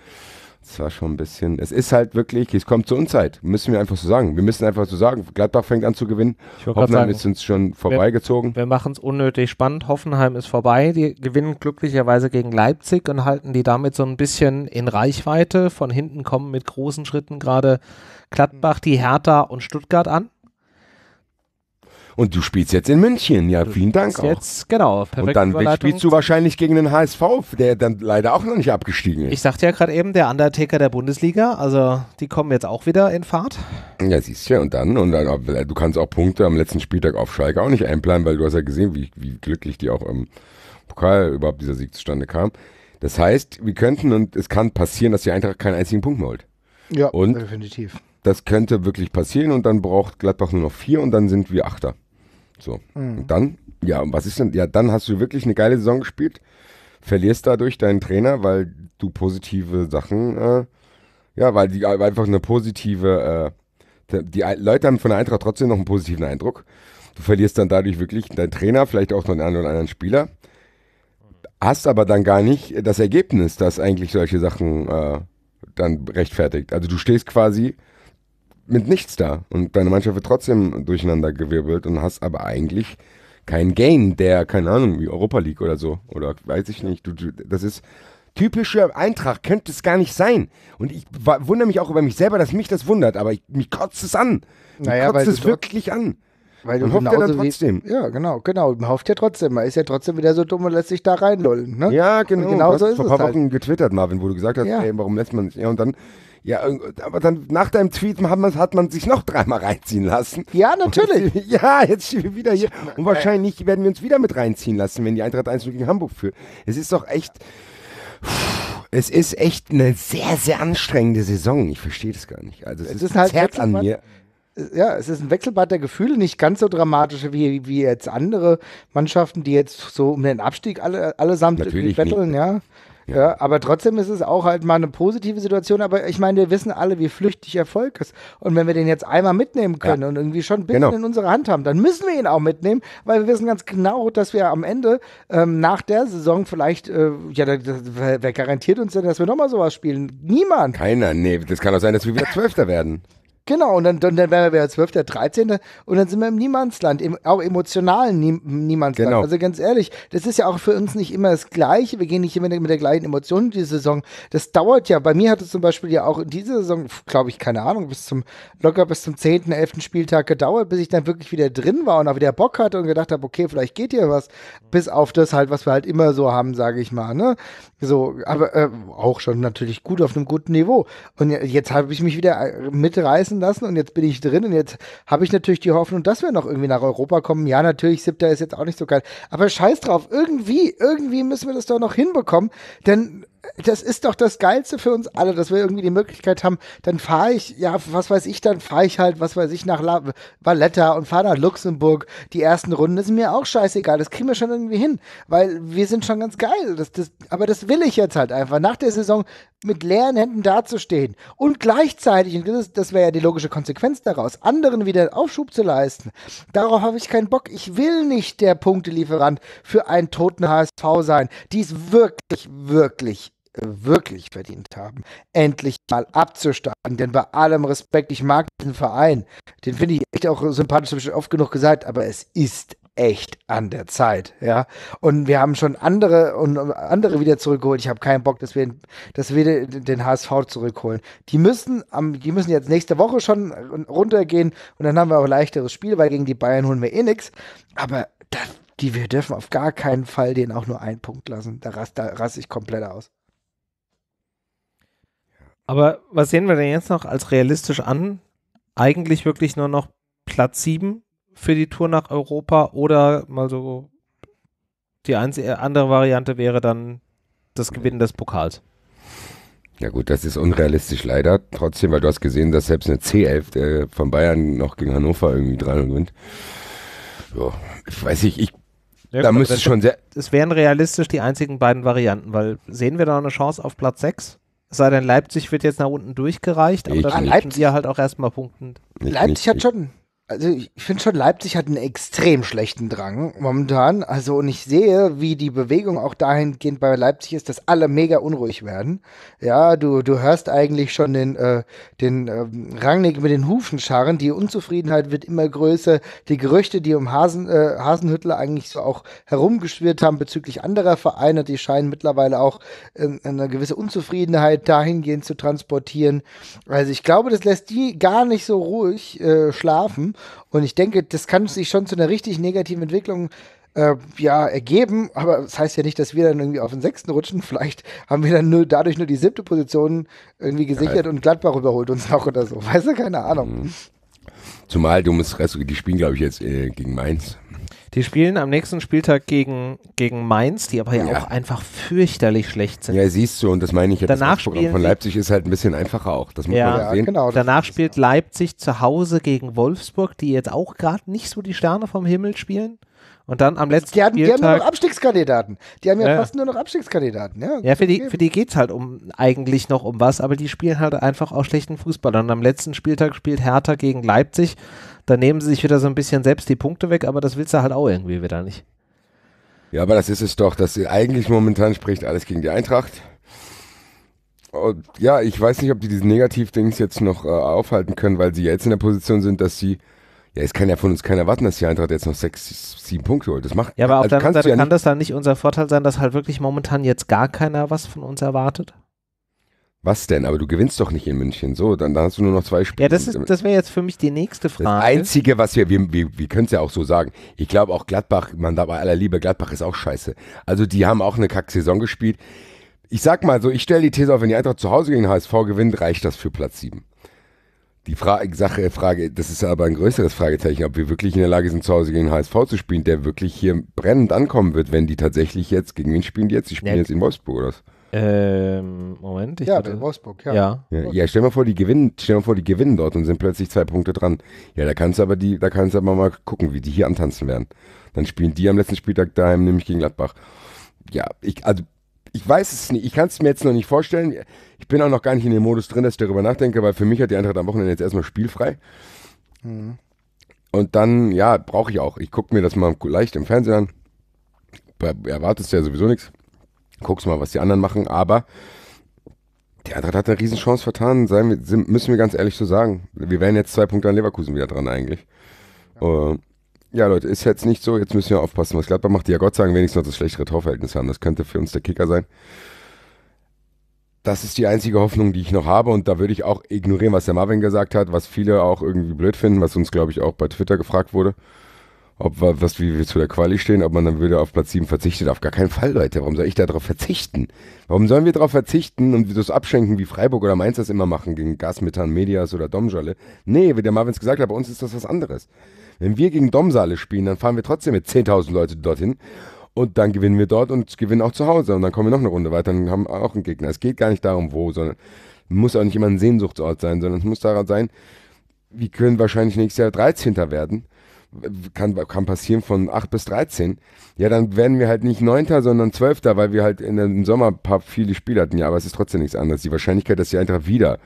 Es war schon ein bisschen. Es ist halt wirklich, es kommt zur Unzeit. Müssen wir einfach so sagen. Wir müssen einfach so sagen. Gladbach fängt an zu gewinnen. Hoffenheim sagen, ist uns schon vorbeigezogen. Wir, wir machen es unnötig spannend. Hoffenheim ist vorbei. Die gewinnen glücklicherweise gegen Leipzig und halten die damit so ein bisschen in Reichweite. Von hinten kommen mit großen Schritten gerade Gladbach, die Hertha und Stuttgart an. Und du spielst jetzt in München. Ja, vielen Dank auch. Jetzt, genau. Und dann spielst du wahrscheinlich gegen den HSV, der dann leider auch noch nicht abgestiegen ist. Ich sagte ja gerade eben, der Undertaker der Bundesliga. Also, die kommen jetzt auch wieder in Fahrt. Ja, siehst du ja. Und dann, und dann, du kannst auch Punkte am letzten Spieltag auf Schalke auch nicht einplanen, weil du hast ja gesehen, wie, wie glücklich die auch im Pokal überhaupt dieser Sieg zustande kam. Das heißt, wir könnten und es kann passieren, dass die Eintracht keinen einzigen Punkt mehr holt. Ja, und definitiv. Das könnte wirklich passieren und dann braucht Gladbach nur noch vier und dann sind wir Achter. So. Mhm. Und dann, ja, was ist denn? Ja, dann hast du wirklich eine geile Saison gespielt, verlierst dadurch deinen Trainer, weil du positive Sachen, äh, ja, weil die äh, einfach eine positive, äh, die Leute haben von der Eintracht trotzdem noch einen positiven Eindruck. Du verlierst dann dadurch wirklich deinen Trainer, vielleicht auch noch einen anderen, anderen Spieler. Hast aber dann gar nicht das Ergebnis, das eigentlich solche Sachen äh, dann rechtfertigt. Also du stehst quasi mit nichts da. Und deine Mannschaft wird trotzdem durcheinandergewirbelt und hast aber eigentlich keinen Gain, der, keine Ahnung, wie Europa League oder so. Oder weiß ich nicht. Du, du, das ist typischer Eintracht, könnte es gar nicht sein. Und ich wundere mich auch über mich selber, dass mich das wundert, aber ich, mich kotzt es an. Mich naja, kotzt es wirklich an. Weil man hofft ja dann trotzdem. Wie, ja, genau, genau. Man hofft ja trotzdem. Man ist ja trotzdem wieder so dumm und lässt sich da reinlullen. Ne? Ja, genau. Und genau so vor ein paar halt. Wochen halt. getwittert, Marvin, wo du gesagt hast, ja. ey, warum lässt man sich. Ja, und dann ja, aber dann nach deinem Tweet hat man, hat man sich noch dreimal reinziehen lassen. Ja, natürlich. Und, *laughs* ja, jetzt stehen wir wieder hier. Und wahrscheinlich werden wir uns wieder mit reinziehen lassen, wenn die Eintracht 1 gegen Hamburg führt. Es ist doch echt. Es ist echt eine sehr, sehr anstrengende Saison. Ich verstehe das gar nicht. Also es, es ist, halt Herz an mir ja, es ist ein Wechselbad der Gefühle, nicht ganz so dramatisch wie, wie jetzt andere Mannschaften, die jetzt so um den Abstieg alle, allesamt betteln, ja. Ja, aber trotzdem ist es auch halt mal eine positive Situation. Aber ich meine, wir wissen alle, wie flüchtig Erfolg ist. Und wenn wir den jetzt einmal mitnehmen können ja. und irgendwie schon ein bisschen genau. in unserer Hand haben, dann müssen wir ihn auch mitnehmen, weil wir wissen ganz genau, dass wir am Ende ähm, nach der Saison vielleicht, äh, ja, das, wer garantiert uns denn, dass wir nochmal sowas spielen? Niemand. Keiner, nee, das kann auch sein, dass wir wieder Zwölfter werden. Genau, und dann, dann, dann wären wir wieder 12., 13. und dann sind wir im Niemandsland, im, auch emotional Niemandsland. Genau. Also ganz ehrlich, das ist ja auch für uns nicht immer das Gleiche. Wir gehen nicht immer mit der gleichen Emotion in die Saison. Das dauert ja. Bei mir hat es zum Beispiel ja auch in dieser Saison, glaube ich, keine Ahnung, bis zum, locker bis zum 10., 11. Spieltag gedauert, bis ich dann wirklich wieder drin war und auch wieder Bock hatte und gedacht habe, okay, vielleicht geht hier was. Bis auf das halt, was wir halt immer so haben, sage ich mal. Ne? So, aber äh, auch schon natürlich gut auf einem guten Niveau. Und jetzt habe ich mich wieder äh, mitreißen schießen lassen und jetzt bin ich drin und jetzt habe ich natürlich die Hoffnung, dass wir noch irgendwie nach Europa kommen. Ja, natürlich, siebter ist jetzt auch nicht so geil. Aber scheiß drauf, irgendwie, irgendwie müssen wir das doch noch hinbekommen, denn das ist doch das Geilste für uns alle, dass wir irgendwie die Möglichkeit haben, dann fahre ich, ja, was weiß ich, dann fahre ich halt, was weiß ich, nach La Valletta und fahre nach Luxemburg die ersten Runden. Das ist mir auch scheißegal, das kriegen wir schon irgendwie hin, weil wir sind schon ganz geil. Das, das, aber das will ich jetzt halt einfach, nach der Saison mit leeren Händen dazustehen und gleichzeitig, und das, das wäre ja die logische Konsequenz daraus, anderen wieder Aufschub zu leisten. Darauf habe ich keinen Bock. Ich will nicht der Punktelieferant für einen toten HSV sein, die es wirklich, wirklich wirklich verdient haben, endlich mal abzusteigen. Denn bei allem Respekt, ich mag diesen Verein. Den finde ich echt auch sympathisch, habe ich schon oft genug gesagt, aber es ist echt an der Zeit, ja. Und wir haben schon andere und andere wieder zurückgeholt. Ich habe keinen Bock, dass wir, dass wir den HSV zurückholen. Die müssen die müssen jetzt nächste Woche schon runtergehen und dann haben wir auch ein leichteres Spiel, weil gegen die Bayern holen wir eh nichts. Aber das, die wir dürfen auf gar keinen Fall denen auch nur einen Punkt lassen. Da raste, da raste ich komplett aus. Aber was sehen wir denn jetzt noch als realistisch an? Eigentlich wirklich nur noch Platz 7 für die Tour nach Europa oder mal so die einzige äh, andere Variante wäre dann das Gewinnen des Pokals. Ja gut, das ist unrealistisch leider. Trotzdem, weil du hast gesehen, dass selbst eine C11 äh, von Bayern noch gegen Hannover irgendwie dran gewinnt. So, ich weiß nicht, ich ja, da müsste schon sehr. Es wären realistisch die einzigen beiden Varianten, weil sehen wir da eine Chance auf Platz 6? Es sei denn, Leipzig wird jetzt nach unten durchgereicht, aber ich, da müssen wir halt auch erstmal punkten. Leipzig hat schon also ich finde schon, Leipzig hat einen extrem schlechten Drang momentan. Also, und ich sehe, wie die Bewegung auch dahingehend bei Leipzig ist, dass alle mega unruhig werden. Ja, du, du hörst eigentlich schon den, äh, den äh, Rangnick mit den Hufenscharren. Die Unzufriedenheit wird immer größer. Die Gerüchte, die um Hasen, äh, Hasenhüttler eigentlich so auch herumgeschwirrt haben bezüglich anderer Vereine, die scheinen mittlerweile auch äh, eine gewisse Unzufriedenheit dahingehend zu transportieren. Also, ich glaube, das lässt die gar nicht so ruhig äh, schlafen. Und ich denke, das kann sich schon zu einer richtig negativen Entwicklung äh, ja, ergeben, aber das heißt ja nicht, dass wir dann irgendwie auf den sechsten rutschen. Vielleicht haben wir dann nur, dadurch nur die siebte Position irgendwie gesichert ja. und Gladbach überholt uns auch oder so. *laughs* Weißt du, keine Ahnung. Mhm. Zumal, du musst, also, die spielen, glaube ich, jetzt äh, gegen Mainz. Die spielen am nächsten Spieltag gegen, gegen Mainz, die aber ja, ja. auch einfach fürchterlich schlecht sind. Ja, siehst du, und das meine ich jetzt. Danach das Programm von Leipzig ist halt ein bisschen einfacher auch. Das muss ja, man ja sehen. Genau, Danach spielt das. Leipzig zu Hause gegen Wolfsburg, die jetzt auch gerade nicht so die Sterne vom Himmel spielen. Und dann am letzten die haben, Spieltag. Die haben nur noch Abstiegskandidaten. Die haben ja, ja. fast nur noch Abstiegskandidaten. Ja, ja für, die, für die geht es halt um eigentlich noch um was, aber die spielen halt einfach auch schlechten Fußball. Und am letzten Spieltag spielt Hertha gegen Leipzig dann nehmen sie sich wieder so ein bisschen selbst die Punkte weg, aber das willst du halt auch irgendwie wieder nicht. Ja, aber das ist es doch, dass sie eigentlich momentan spricht alles gegen die Eintracht. Und ja, ich weiß nicht, ob die diesen Negativdings jetzt noch äh, aufhalten können, weil sie jetzt in der Position sind, dass sie ja, es kann ja von uns keiner erwarten, dass die Eintracht jetzt noch sechs, sieben Punkte holt. Das macht Ja, aber auf also der anderen Seite ja kann das dann nicht unser Vorteil sein, dass halt wirklich momentan jetzt gar keiner was von uns erwartet? Was denn? Aber du gewinnst doch nicht in München. So, dann, dann hast du nur noch zwei Spiele. Ja, das, das wäre jetzt für mich die nächste Frage. Das Einzige, was wir, wir, wir, wir können es ja auch so sagen. Ich glaube auch Gladbach, man da bei aller Liebe, Gladbach ist auch scheiße. Also die haben auch eine Kack-Saison gespielt. Ich sag mal so, ich stelle die These auf, wenn die Eintracht zu Hause gegen HSV gewinnt, reicht das für Platz 7. Die Frage, Sache, Frage, das ist aber ein größeres Fragezeichen, ob wir wirklich in der Lage sind, zu Hause gegen HSV zu spielen, der wirklich hier brennend ankommen wird, wenn die tatsächlich jetzt, gegen wen spielen die jetzt? Die spielen ja. jetzt in Wolfsburg oder was? Ähm, Moment, ich ja, hatte, Wolfsburg, ja. Ja. ja. ja. stell mal vor, die gewinnen, stell mal vor, die gewinnen dort und sind plötzlich zwei Punkte dran. Ja, da kannst du aber die, da kannst du aber mal gucken, wie die hier antanzen werden. Dann spielen die am letzten Spieltag daheim nämlich gegen Gladbach. Ja, ich, also ich weiß es nicht, ich kann es mir jetzt noch nicht vorstellen. Ich bin auch noch gar nicht in dem Modus drin, dass ich darüber nachdenke, weil für mich hat die Eintracht am Wochenende jetzt erstmal spielfrei. Mhm. Und dann, ja, brauche ich auch. Ich gucke mir das mal leicht im Fernsehen an. Erwartest ja sowieso nichts guckst mal, was die anderen machen, aber der Eintracht hat eine Riesenchance vertan, wir, müssen wir ganz ehrlich so sagen. Wir wären jetzt zwei Punkte an Leverkusen wieder dran eigentlich. Ja. Äh, ja, Leute, ist jetzt nicht so, jetzt müssen wir aufpassen, was Gladbach macht, die ja Gott sagen wenigstens noch das schlechtere Torverhältnis haben. Das könnte für uns der Kicker sein. Das ist die einzige Hoffnung, die ich noch habe und da würde ich auch ignorieren, was der Marvin gesagt hat, was viele auch irgendwie blöd finden, was uns, glaube ich, auch bei Twitter gefragt wurde ob wir, was, wie wir zu der Quali stehen, ob man dann wieder auf Platz 7 verzichtet. Auf gar keinen Fall, Leute. Warum soll ich da drauf verzichten? Warum sollen wir darauf verzichten und das abschenken, wie Freiburg oder Mainz das immer machen, gegen Gasmethan, Medias oder Domjale? Nee, wie der Marvins gesagt hat, bei uns ist das was anderes. Wenn wir gegen Domsale spielen, dann fahren wir trotzdem mit 10.000 Leuten dorthin und dann gewinnen wir dort und gewinnen auch zu Hause und dann kommen wir noch eine Runde weiter und haben auch einen Gegner. Es geht gar nicht darum, wo, sondern muss auch nicht immer ein Sehnsuchtsort sein, sondern es muss daran sein, wir können wahrscheinlich nächstes Jahr 13. werden kann, kann passieren von 8 bis 13, ja, dann werden wir halt nicht 9., sondern 12., weil wir halt in den Sommerpub viele Spiele hatten. Ja, aber es ist trotzdem nichts anderes. Die Wahrscheinlichkeit, dass die Eintracht wieder,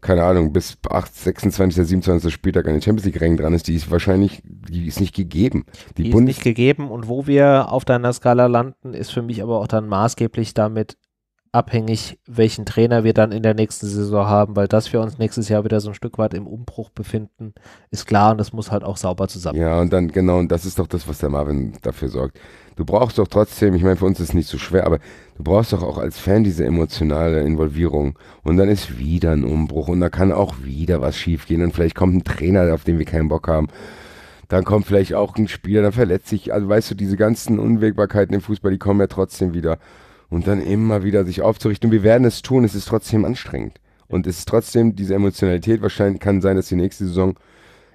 keine Ahnung, bis 8, 26. 27. Spieltag an den Champions League-Rängen dran ist, die ist wahrscheinlich, die ist nicht gegeben. Die, die ist nicht gegeben und wo wir auf deiner Skala landen, ist für mich aber auch dann maßgeblich damit abhängig, welchen Trainer wir dann in der nächsten Saison haben, weil dass wir uns nächstes Jahr wieder so ein Stück weit im Umbruch befinden, ist klar und das muss halt auch sauber zusammen. Ja, und dann genau, und das ist doch das, was der Marvin dafür sorgt. Du brauchst doch trotzdem, ich meine, für uns ist es nicht so schwer, aber du brauchst doch auch als Fan diese emotionale Involvierung und dann ist wieder ein Umbruch und da kann auch wieder was schiefgehen und vielleicht kommt ein Trainer, auf den wir keinen Bock haben dann kommt vielleicht auch ein Spieler, dann verletzt sich. Also weißt du, diese ganzen Unwägbarkeiten im Fußball, die kommen ja trotzdem wieder und dann immer wieder sich aufzurichten. Und wir werden es tun, es ist trotzdem anstrengend. Und es ist trotzdem diese Emotionalität, wahrscheinlich kann sein, dass die nächste Saison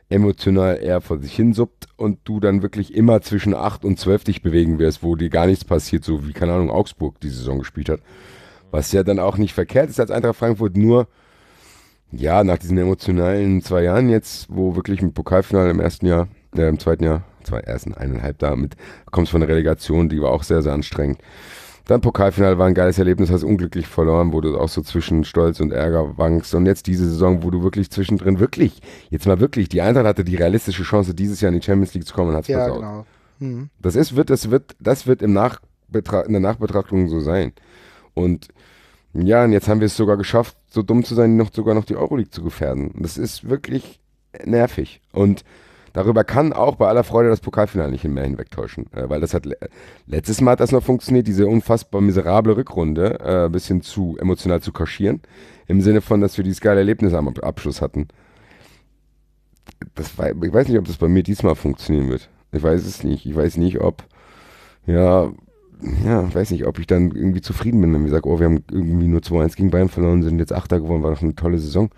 emotional eher vor sich hin suppt und du dann wirklich immer zwischen 8 und 12 dich bewegen wirst, wo dir gar nichts passiert, so wie, keine Ahnung, Augsburg die Saison gespielt hat. Was ja dann auch nicht verkehrt ist als Eintracht Frankfurt, nur ja, nach diesen emotionalen zwei Jahren jetzt, wo wirklich im Pokalfinale im ersten Jahr, äh, im zweiten Jahr, zwei ersten eineinhalb damit, kommst von der Relegation, die war auch sehr, sehr anstrengend. Dann Pokalfinale war ein geiles Erlebnis, hast unglücklich verloren, wo du auch so zwischen Stolz und Ärger wankst. Und jetzt diese Saison, wo du wirklich zwischendrin wirklich, jetzt mal wirklich, die Eintracht hatte die realistische Chance, dieses Jahr in die Champions League zu kommen und hat es ja, versaut. Genau. Mhm. Das ist, wird, das wird, das wird im in der Nachbetrachtung so sein. Und ja, und jetzt haben wir es sogar geschafft, so dumm zu sein, noch sogar noch die Euroleague zu gefährden. Das ist wirklich nervig. Und Darüber kann auch bei aller Freude das Pokalfinale nicht mehr hinwegtäuschen, äh, weil das hat letztes Mal hat das noch funktioniert, diese unfassbar miserable Rückrunde äh, ein bisschen zu emotional zu kaschieren, im Sinne von, dass wir dieses geile Erlebnis am Abschluss hatten. War, ich weiß nicht, ob das bei mir diesmal funktionieren wird. Ich weiß es nicht. Ich weiß nicht, ob, ja, ja, weiß nicht, ob ich dann irgendwie zufrieden bin, wenn ich sage, oh, wir haben irgendwie nur 2-1 gegen Bayern verloren, sind jetzt Achter geworden, war doch eine tolle Saison.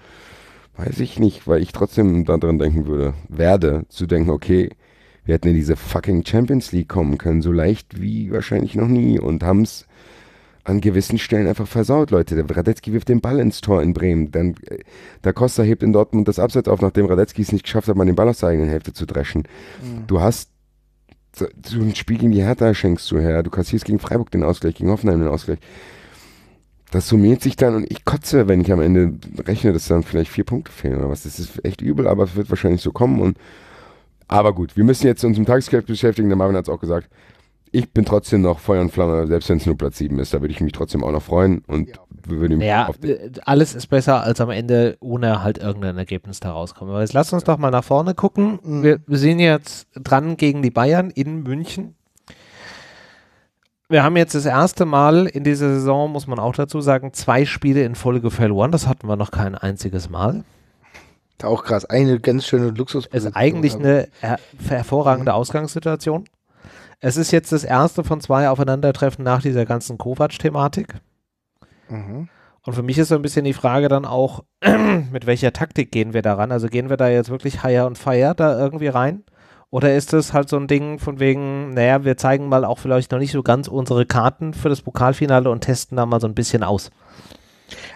Weiß ich nicht, weil ich trotzdem daran denken würde, werde, zu denken, okay, wir hätten in diese fucking Champions League kommen können, so leicht wie wahrscheinlich noch nie und haben es an gewissen Stellen einfach versaut, Leute. Der Radetzky wirft den Ball ins Tor in Bremen. Dann, äh, der Costa hebt in Dortmund das Abseits auf, nachdem Radetzky es nicht geschafft hat, mal den Ball aus der eigenen Hälfte zu dreschen. Mhm. Du hast so ein Spiel gegen die Hertha schenkst du her. Du kassierst gegen Freiburg den Ausgleich, gegen Hoffenheim den Ausgleich. Das summiert sich dann und ich kotze, wenn ich am Ende rechne, dass dann vielleicht vier Punkte fehlen oder was. Das ist echt übel, aber es wird wahrscheinlich so kommen. Und, aber gut, wir müssen jetzt uns im Tagesgeschäft beschäftigen. Der Marvin hat es auch gesagt. Ich bin trotzdem noch Feuer und Flamme, selbst wenn es nur Platz 7 ist. Da würde ich mich trotzdem auch noch freuen und ja. würde mich Ja, alles ist besser, als am Ende ohne halt irgendein Ergebnis da rauskommen. Aber jetzt lass uns doch mal nach vorne gucken. Mhm. wir sind jetzt dran gegen die Bayern in München wir haben jetzt das erste Mal in dieser Saison, muss man auch dazu sagen, zwei Spiele in Folge verloren. Das hatten wir noch kein einziges Mal. Auch krass. Eine ganz schöne Luxus. Es ist eigentlich eine her hervorragende mhm. Ausgangssituation. Es ist jetzt das erste von zwei Aufeinandertreffen nach dieser ganzen Kovac-Thematik. Mhm. Und für mich ist so ein bisschen die Frage dann auch, *clears throat* mit welcher Taktik gehen wir daran? Also gehen wir da jetzt wirklich higher und fire da irgendwie rein? Oder ist das halt so ein Ding von wegen, naja, wir zeigen mal auch vielleicht noch nicht so ganz unsere Karten für das Pokalfinale und testen da mal so ein bisschen aus?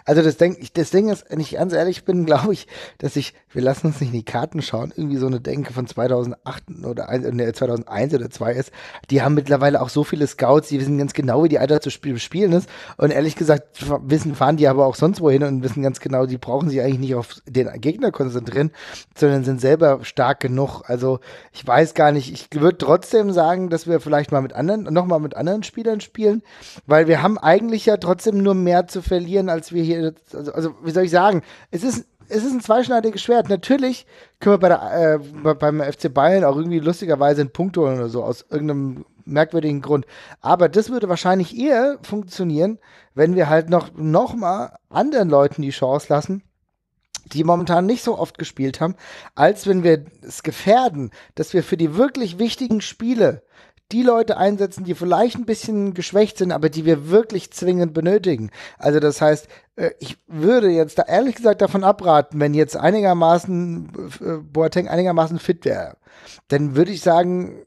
Also das, denk, das Ding ist, wenn ich ganz ehrlich bin, *laughs* glaube ich, dass ich, wir lassen uns nicht in die Karten schauen, irgendwie so eine Denke von 2008 oder 2001 äh, oder 2 ist, die haben mittlerweile auch so viele Scouts, die wissen ganz genau, wie die Alter zu spielen ist und ehrlich gesagt wissen, fahren die aber auch sonst wohin und wissen ganz genau, die brauchen sich eigentlich nicht auf den Gegner konzentrieren, sondern sind selber stark genug. Also ich weiß gar nicht, ich würde trotzdem sagen, dass wir vielleicht mal mit anderen, nochmal mit anderen Spielern spielen, weil wir haben eigentlich ja trotzdem nur mehr zu verlieren als als wir hier, also, also wie soll ich sagen, es ist, es ist ein zweischneidiges Schwert. Natürlich können wir bei der, äh, bei, beim FC Bayern auch irgendwie lustigerweise einen Punkt holen oder so, aus irgendeinem merkwürdigen Grund. Aber das würde wahrscheinlich eher funktionieren, wenn wir halt noch, noch mal anderen Leuten die Chance lassen, die momentan nicht so oft gespielt haben, als wenn wir es gefährden, dass wir für die wirklich wichtigen Spiele die Leute einsetzen, die vielleicht ein bisschen geschwächt sind, aber die wir wirklich zwingend benötigen. Also das heißt, äh, ich würde jetzt da ehrlich gesagt davon abraten, wenn jetzt einigermaßen äh, Boateng einigermaßen fit wäre, dann würde ich sagen,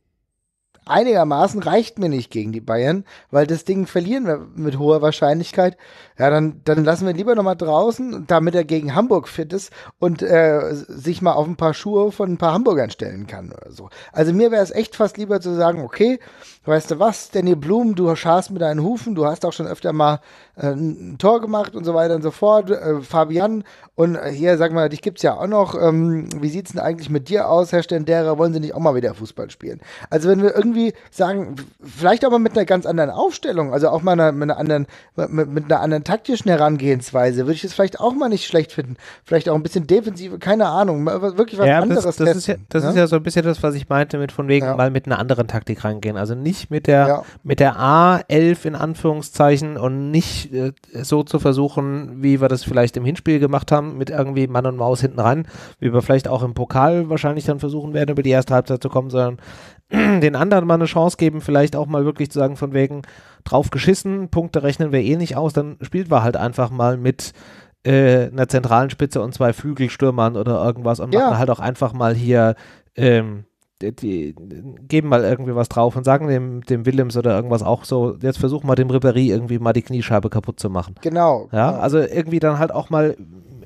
einigermaßen reicht mir nicht gegen die Bayern, weil das Ding verlieren wir mit hoher Wahrscheinlichkeit. Ja, dann, dann lassen wir lieber nochmal draußen, damit er gegen Hamburg fit ist und äh, sich mal auf ein paar Schuhe von ein paar Hamburgern stellen kann oder so. Also mir wäre es echt fast lieber zu sagen, okay, weißt du was, Danny Blum, du scharst mit deinen Hufen, du hast auch schon öfter mal äh, ein Tor gemacht und so weiter und so fort. Äh, Fabian, und äh, hier, sag mal, dich gibt's ja auch noch. Ähm, wie sieht's denn eigentlich mit dir aus, Herr Stendera? Wollen Sie nicht auch mal wieder Fußball spielen? Also, wenn wir irgendwie sagen, vielleicht auch mal mit einer ganz anderen Aufstellung, also auch mal einer, mit, einer anderen, mit, mit einer anderen taktischen Herangehensweise, würde ich es vielleicht auch mal nicht schlecht finden. Vielleicht auch ein bisschen defensive, keine Ahnung, wirklich was ja, anderes das, das testen. Ist ja, das ja? Ne? ist ja so ein bisschen das, was ich meinte, mit von wegen ja. mal mit einer anderen Taktik rangehen. Also nicht nicht mit der, ja. mit der A11 in Anführungszeichen und nicht äh, so zu versuchen, wie wir das vielleicht im Hinspiel gemacht haben, mit irgendwie Mann und Maus hinten rein, wie wir vielleicht auch im Pokal wahrscheinlich dann versuchen werden, über die erste Halbzeit zu kommen, sondern *clears throat* den anderen mal eine Chance geben, vielleicht auch mal wirklich zu sagen, von wegen drauf geschissen, Punkte rechnen wir eh nicht aus, dann spielt wir halt einfach mal mit äh, einer zentralen Spitze und zwei Flügelstürmern oder irgendwas und ja. machen halt auch einfach mal hier ähm, die, die, geben mal irgendwie was drauf und sagen dem, dem Willems oder irgendwas auch so, jetzt versuch mal dem Ribéry irgendwie mal die Kniescheibe kaputt zu machen. Genau. Ja, genau. also irgendwie dann halt auch mal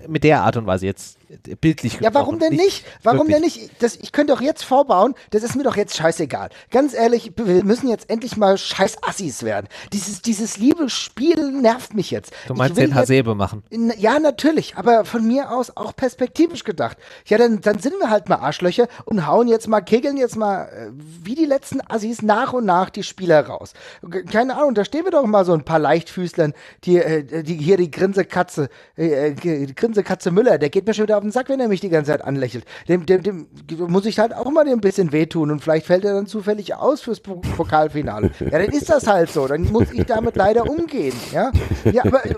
mit der Art und Weise jetzt bildlich Ja, warum denn nicht? nicht warum wirklich. denn nicht? Das, ich könnte doch jetzt vorbauen, das ist mir doch jetzt scheißegal. Ganz ehrlich, wir müssen jetzt endlich mal scheiß Assis werden. Dieses, dieses liebe Spiel nervt mich jetzt. Du meinst den Hasebe machen? In, ja, natürlich, aber von mir aus auch perspektivisch gedacht. Ja, dann, dann sind wir halt mal Arschlöcher und hauen jetzt mal, kegeln jetzt mal äh, wie die letzten Assis nach und nach die Spieler raus. Keine Ahnung, da stehen wir doch mal so ein paar Leichtfüßlern, die, äh, die hier die Grinsekatze, äh, äh Grinsekatze Müller, der geht mir schon wieder auf den Sack, wenn er mich die ganze Zeit anlächelt. Dem, dem, dem muss ich halt auch mal ein bisschen wehtun und vielleicht fällt er dann zufällig aus fürs Pokalfinale. Ja, dann ist das halt so. Dann muss ich damit leider umgehen. Ja, ja aber äh,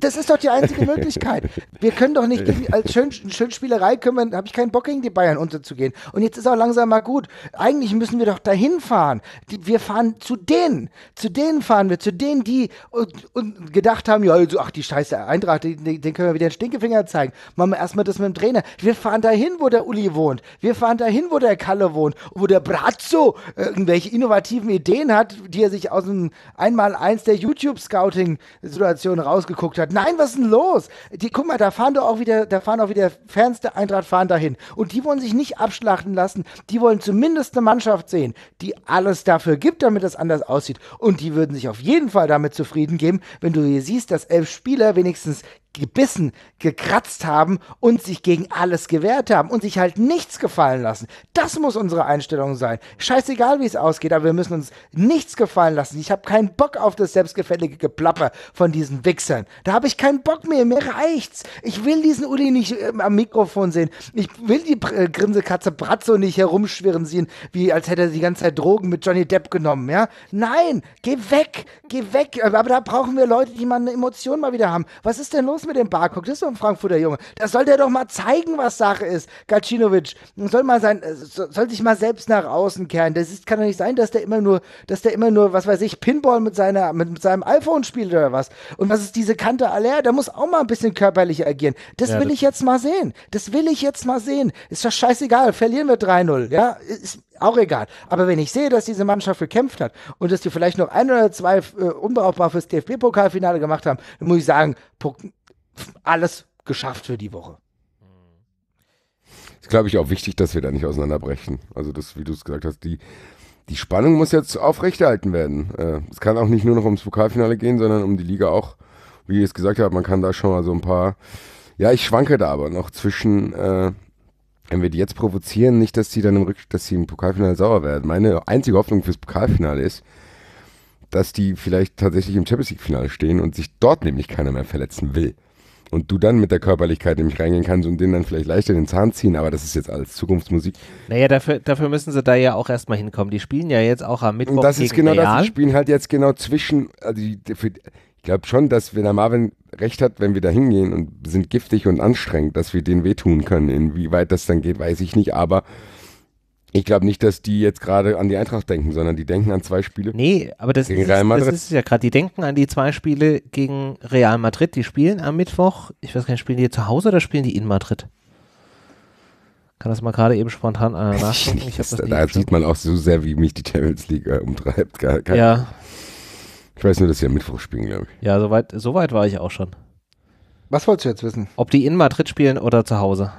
das ist doch die einzige Möglichkeit. Wir können doch nicht als schön, schön Spielerei können habe ich keinen Bock gegen die Bayern unterzugehen. Und jetzt ist auch langsam mal gut. Eigentlich müssen wir doch dahin fahren. Die, wir fahren zu denen. Zu denen fahren wir, zu denen, die und, und gedacht haben, ja, ach die scheiße Eintracht, den, den können wir wieder den Stinkefinger zeigen. Machen wir erstmal das ist mit dem Trainer. Wir fahren dahin, wo der Uli wohnt. Wir fahren dahin, wo der Kalle wohnt, wo der Brazzo irgendwelche innovativen Ideen hat, die er sich aus dem Einmaleins der YouTube-Scouting-Situation rausgeguckt hat. Nein, was ist denn los? Die, guck mal, da fahren doch auch wieder, da fahren auch wieder Fans der Eintracht fahren dahin. Und die wollen sich nicht abschlachten lassen. Die wollen zumindest eine Mannschaft sehen, die alles dafür gibt, damit das anders aussieht. Und die würden sich auf jeden Fall damit zufrieden geben, wenn du hier siehst, dass elf Spieler wenigstens gebissen, gekratzt haben und sich gegen alles gewehrt haben und sich halt nichts gefallen lassen. Das muss unsere Einstellung sein. Scheißegal, wie es ausgeht, aber wir müssen uns nichts gefallen lassen. Ich habe keinen Bock auf das selbstgefällige Geplapper von diesen Wichsern. Da habe ich keinen Bock mehr. Mir reicht's. Ich will diesen Uli nicht ähm, am Mikrofon sehen. Ich will die äh, Grimsekatze Bratzo nicht herumschwirren sehen, wie als hätte er die ganze Zeit Drogen mit Johnny Depp genommen, ja? Nein, geh weg, geh weg. Äh, aber da brauchen wir Leute, die mal eine Emotion mal wieder haben. Was ist denn los mit dem Barcock, das ist so ein Frankfurter Junge. Das soll der doch mal zeigen, was Sache ist. Gacinovic soll mal sein, äh, soll sich mal selbst nach außen kehren. Das ist, kann doch nicht sein, dass der immer nur, dass der immer nur, was weiß ich, Pinball mit seiner, mit, mit seinem iPhone spielt oder was. Und was ist diese Kante Aller? Der muss auch mal ein bisschen körperlich agieren. Das ja, will das ich jetzt mal sehen. Das will ich jetzt mal sehen. Ist doch scheißegal. Verlieren wir 3-0. Ja, ist, auch egal. Aber wenn ich sehe, dass diese Mannschaft gekämpft hat und dass die vielleicht noch ein oder zwei äh, unbrauchbar fürs DFB-Pokalfinale gemacht haben, dann muss ich sagen, alles geschafft für die Woche. Ist, glaube ich, auch wichtig, dass wir da nicht auseinanderbrechen. Also, das, wie du es gesagt hast, die, die Spannung muss jetzt aufrechterhalten werden. Äh, es kann auch nicht nur noch ums Pokalfinale gehen, sondern um die Liga auch. Wie ich es gesagt habe, man kann da schon mal so ein paar. Ja, ich schwanke da aber noch zwischen, äh, wenn wir die jetzt provozieren, nicht, dass sie dann im Rück dass sie im Pokalfinale sauer werden. Meine einzige Hoffnung fürs Pokalfinale ist, dass die vielleicht tatsächlich im Champions League-Finale stehen und sich dort nämlich keiner mehr verletzen will und du dann mit der Körperlichkeit nämlich reingehen kannst und denen dann vielleicht leichter den Zahn ziehen, aber das ist jetzt alles Zukunftsmusik. Naja, dafür, dafür müssen sie da ja auch erstmal hinkommen. Die spielen ja jetzt auch am Mittwoch. Und das ist genau Real. das, die spielen halt jetzt genau zwischen, also die, für, ich glaube schon, dass wenn der Marvin recht hat, wenn wir da hingehen und sind giftig und anstrengend, dass wir denen wehtun können. Inwieweit das dann geht, weiß ich nicht, aber ich glaube nicht, dass die jetzt gerade an die Eintracht denken, sondern die denken an zwei Spiele. Nee, aber das, gegen ist, Real Madrid. das ist ja gerade. Die denken an die zwei Spiele gegen Real Madrid. Die spielen am Mittwoch. Ich weiß gar nicht, spielen die zu Hause oder spielen die in Madrid? Kann das mal gerade eben spontan äh, nachgucken. *laughs* Ich das, das da bestimmt. sieht man auch so sehr, wie mich die Champions League äh, umtreibt. Gar, gar ja. Ich weiß nur, dass sie am Mittwoch spielen, glaube ich. Ja, soweit so weit war ich auch schon. Was wolltest du jetzt wissen? Ob die in Madrid spielen oder zu Hause?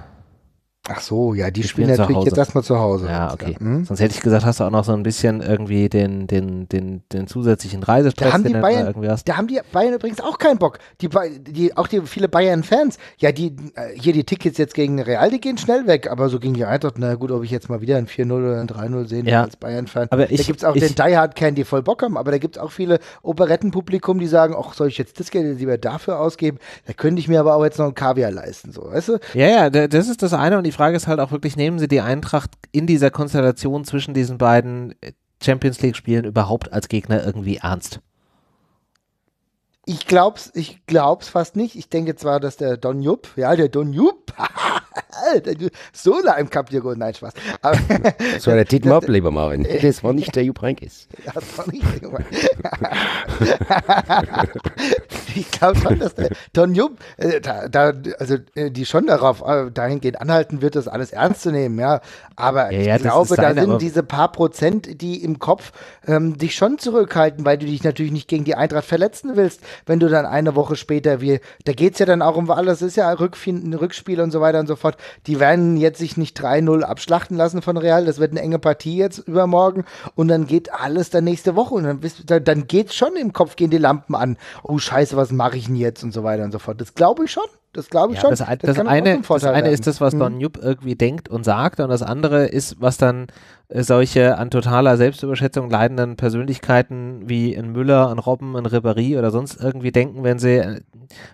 Ach so, ja, die, die spielen, spielen natürlich jetzt erstmal zu Hause. Ja, okay. Hm? Sonst hätte ich gesagt, hast du auch noch so ein bisschen irgendwie den, den, den, den zusätzlichen Reisestress, da haben die den Bayern, irgendwie hast. Da haben die Bayern übrigens auch keinen Bock. Die, die, auch die viele Bayern-Fans, ja, die, äh, hier die Tickets jetzt gegen Real, die gehen schnell weg, aber so ging die Eintracht, na gut, ob ich jetzt mal wieder ein 4-0 oder ein 3-0 sehe ja. als Bayern-Fan. Aber ich, Da gibt es auch ich, den Die Hard Can, die voll Bock haben, aber da gibt es auch viele Operettenpublikum, die sagen, ach, soll ich jetzt das Geld lieber dafür ausgeben? Da könnte ich mir aber auch jetzt noch ein Kaviar leisten, so, weißt du? Ja, ja, das ist das eine und ich Frage ist halt auch wirklich, nehmen Sie die Eintracht in dieser Konstellation zwischen diesen beiden äh, Champions League-Spielen überhaupt als Gegner irgendwie ernst? Ich glaub's, ich glaub's fast nicht. Ich denke zwar, dass der Don Jupp, ja, der Don Jupp, *laughs* so nah im Cup Diego, nein, Spaß. Aber, das war der *laughs* Titel ab, lieber Marvin. Das war nicht der Jupp Heynckes. *laughs* Das war nicht der Jupp ich glaube schon, dass der Don Jupp äh, da, da, also äh, die schon darauf äh, dahingehend anhalten wird, das alles ernst zu nehmen, ja. Aber ja, ich ja, glaube, da sind diese paar Prozent, die im Kopf ähm, dich schon zurückhalten, weil du dich natürlich nicht gegen die Eintracht verletzen willst, wenn du dann eine Woche später wie, da geht es ja dann auch um alles, ist ja Rückfin Rückspiel und so weiter und so fort. Die werden jetzt sich nicht 3-0 abschlachten lassen von Real. Das wird eine enge Partie jetzt übermorgen und dann geht alles dann nächste Woche und dann, bist, dann, dann geht schon im Kopf, gehen die Lampen an. Oh, scheiße, was was mache ich denn jetzt und so weiter und so fort. Das glaube ich schon. Das glaube ich ja, schon. Das, das, das eine, das eine ist das, was Don mhm. Jupp irgendwie denkt und sagt, und das andere ist, was dann äh, solche an totaler Selbstüberschätzung leidenden Persönlichkeiten wie in Müller, in Robben, in Ribéry oder sonst irgendwie denken, wenn sie äh,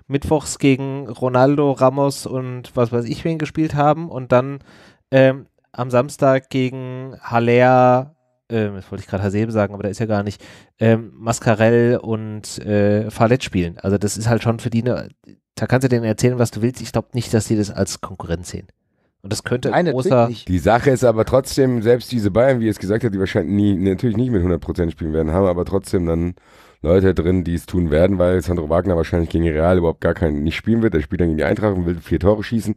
mittwochs gegen Ronaldo, Ramos und was weiß ich wen gespielt haben und dann ähm, am Samstag gegen Haller, ähm, das wollte ich gerade Hasebe sagen, aber da ist ja gar nicht, ähm, Mascarell und äh, Farlet spielen. Also das ist halt schon für die, eine, da kannst du denen erzählen, was du willst. Ich glaube nicht, dass die das als Konkurrenz sehen. Und das könnte Nein, großer. Die Sache ist aber trotzdem, selbst diese Bayern, wie ihr es gesagt habt, die wahrscheinlich nie, natürlich nicht mit 100% spielen werden, haben aber trotzdem dann Leute drin, die es tun werden, weil Sandro Wagner wahrscheinlich gegen Real überhaupt gar keinen nicht spielen wird. Der spielt dann gegen die Eintracht und will vier Tore schießen.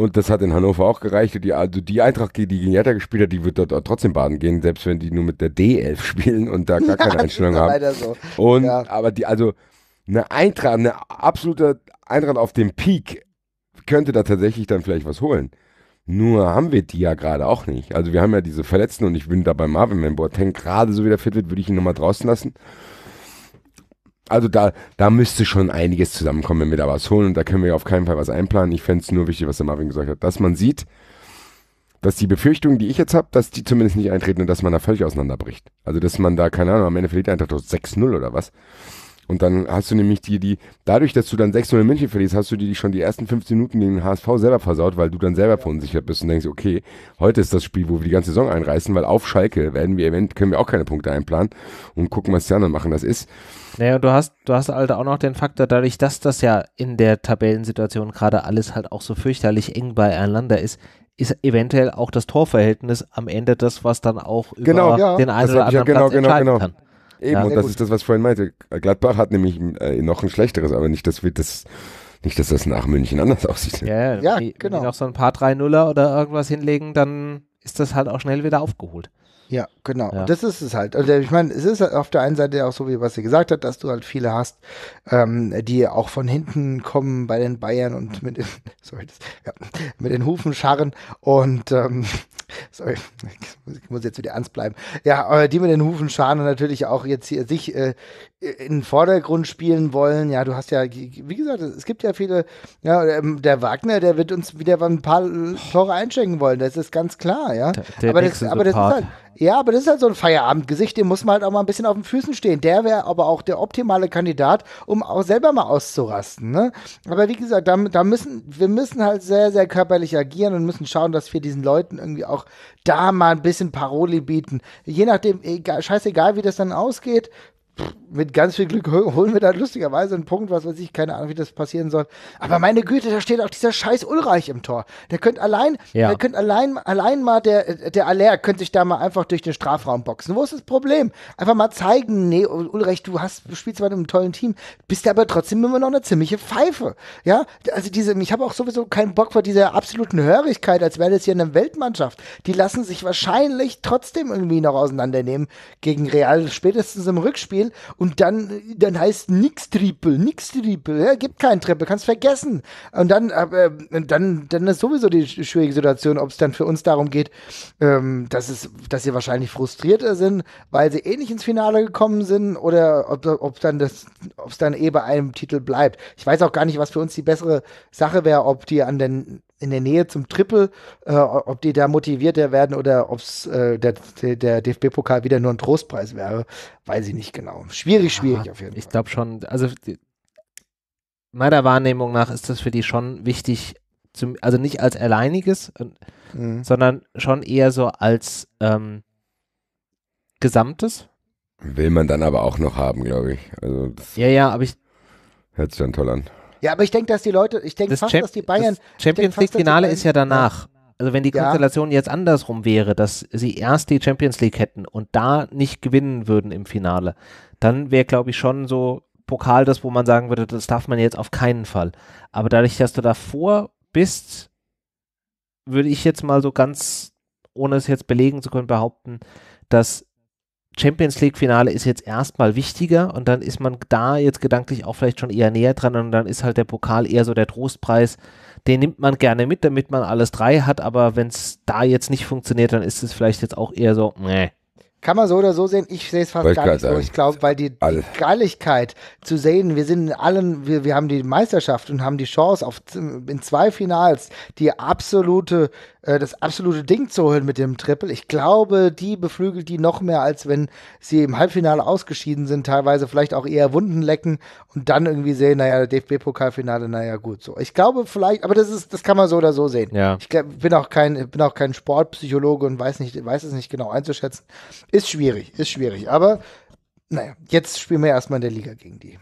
Und das hat in Hannover auch gereicht. Und die, also die Eintracht, die gegen Hertha gespielt hat, die wird dort trotzdem baden gehen, selbst wenn die nur mit der D11 spielen und da gar *laughs* keine ja, Einstellung haben. So. Und, ja. Aber die, also eine Eintracht, eine absolute Eintracht auf dem Peak könnte da tatsächlich dann vielleicht was holen. Nur haben wir die ja gerade auch nicht. Also wir haben ja diese Verletzten und ich bin da bei Marvin, wenn Boateng gerade so wieder fit wird, würde ich ihn nochmal draußen lassen also da, da müsste schon einiges zusammenkommen, wenn wir da was holen. Und da können wir auf keinen Fall was einplanen. Ich fände es nur wichtig, was der Marvin gesagt hat, dass man sieht, dass die Befürchtungen, die ich jetzt habe, dass die zumindest nicht eintreten und dass man da völlig auseinanderbricht. Also, dass man da, keine Ahnung, am Ende verliert Eintracht 6-0 oder was. Und dann hast du nämlich die, die, dadurch, dass du dann 6 in München verlierst, hast du die schon die ersten 15 Minuten gegen den HSV selber versaut, weil du dann selber verunsichert bist und denkst, okay, heute ist das Spiel, wo wir die ganze Saison einreißen, weil auf Schalke werden wir event können wir auch keine Punkte einplanen und gucken, was die anderen machen. Das ist. Naja, du hast, du hast halt auch noch den Faktor, dadurch, dass das ja in der Tabellensituation gerade alles halt auch so fürchterlich eng beieinander ist, ist eventuell auch das Torverhältnis am Ende das, was dann auch genau, über genau, ja, den einen oder anderen ja, genau, Platz genau, entscheiden genau. kann. Eben, ja, und das gut. ist das, was ich vorhin meinte. Gladbach hat nämlich äh, noch ein schlechteres, aber nicht, dass wir das. Nicht, dass das nach München anders *laughs* aussieht. Ja, ja die, genau. Wenn die noch so ein paar 3-0er oder irgendwas hinlegen, dann ist das halt auch schnell wieder aufgeholt. Ja, genau. Ja. Und das ist es halt. Und also, ich meine, es ist halt auf der einen Seite auch so, wie was sie gesagt hat, dass du halt viele hast, ähm, die auch von hinten kommen bei den Bayern und mit den, *laughs* sorry, das, ja, mit den Hufen scharren und ähm, *laughs* sorry, ich muss jetzt wieder ernst bleiben. Ja, äh, die mit den Hufenschaden natürlich auch jetzt hier sich äh, in den Vordergrund spielen wollen. Ja, du hast ja, wie gesagt, es gibt ja viele, ja, ähm, der Wagner, der wird uns wieder ein paar Tore einschenken wollen, das ist ganz klar, ja. Der, der aber, das, aber das, ist halt, ja, aber das ist halt so ein Feierabendgesicht, dem muss man halt auch mal ein bisschen auf den Füßen stehen. Der wäre aber auch der optimale Kandidat, um auch selber mal auszurasten. Ne? Aber wie gesagt, da, da müssen, wir müssen halt sehr, sehr körperlich agieren und müssen schauen, dass wir diesen Leuten irgendwie auch da mal ein bisschen Paroli bieten. Je nachdem, egal, scheißegal, wie das dann ausgeht, mit ganz viel Glück holen wir da lustigerweise einen Punkt, was weiß ich, keine Ahnung, wie das passieren soll. Aber meine Güte, da steht auch dieser scheiß Ulreich im Tor. Der könnte allein, ja. der könnte allein, allein mal, der, der Aller könnte sich da mal einfach durch den Strafraum boxen. Wo ist das Problem? Einfach mal zeigen, nee, Ulreich, du hast, du spielst zwar in einem tollen Team, bist aber trotzdem immer noch eine ziemliche Pfeife. Ja, also diese, ich habe auch sowieso keinen Bock vor dieser absoluten Hörigkeit, als wäre das hier eine Weltmannschaft. Die lassen sich wahrscheinlich trotzdem irgendwie noch auseinandernehmen gegen Real, spätestens im Rückspiel und dann, dann heißt nix Triple, nix Triple, ja, gibt keinen Triple, kannst vergessen. Und dann, äh, dann, dann ist sowieso die schwierige Situation, ob es dann für uns darum geht, ähm, dass, es, dass sie wahrscheinlich frustrierter sind, weil sie eh nicht ins Finale gekommen sind oder ob, ob dann das, ob es dann eh bei einem Titel bleibt. Ich weiß auch gar nicht, was für uns die bessere Sache wäre, ob die an den in der Nähe zum Triple, äh, ob die da motivierter werden oder ob es äh, der, der DFB-Pokal wieder nur ein Trostpreis wäre, weiß ich nicht genau. Schwierig, schwierig ja, auf jeden Fall. Ich glaube schon, also die, meiner Wahrnehmung nach ist das für die schon wichtig, zum, also nicht als alleiniges, äh, mhm. sondern schon eher so als ähm, Gesamtes. Will man dann aber auch noch haben, glaube ich. Also ja, ja, aber ich. Hört sich dann toll an. Ja, aber ich denke, dass die Leute, ich denke fast, Champ dass die Bayern. Das Champions League-Finale ist ja danach. Also wenn die Konstellation jetzt andersrum wäre, dass sie erst die Champions League hätten und da nicht gewinnen würden im Finale, dann wäre, glaube ich, schon so Pokal das, wo man sagen würde, das darf man jetzt auf keinen Fall. Aber dadurch, dass du davor bist, würde ich jetzt mal so ganz, ohne es jetzt belegen zu können, behaupten, dass Champions League-Finale ist jetzt erstmal wichtiger und dann ist man da jetzt gedanklich auch vielleicht schon eher näher dran und dann ist halt der Pokal eher so der Trostpreis. Den nimmt man gerne mit, damit man alles drei hat, aber wenn es da jetzt nicht funktioniert, dann ist es vielleicht jetzt auch eher so, ne. Kann man so oder so sehen. Ich sehe es fast gar nicht so. Ich glaube, weil die, die Geiligkeit zu sehen, wir sind in allen, wir, wir haben die Meisterschaft und haben die Chance auf in zwei Finals die absolute äh, das absolute Ding zu holen mit dem Triple. Ich glaube, die beflügelt die noch mehr, als wenn sie im Halbfinale ausgeschieden sind, teilweise vielleicht auch eher Wunden lecken und dann irgendwie sehen, naja, DFB-Pokalfinale, naja, gut, so. Ich glaube vielleicht, aber das ist, das kann man so oder so sehen. Ja. Ich bin auch kein, bin auch kein Sportpsychologe und weiß nicht, weiß es nicht genau einzuschätzen. Ist schwierig, ist schwierig, aber naja, jetzt spielen wir erstmal in der Liga gegen die.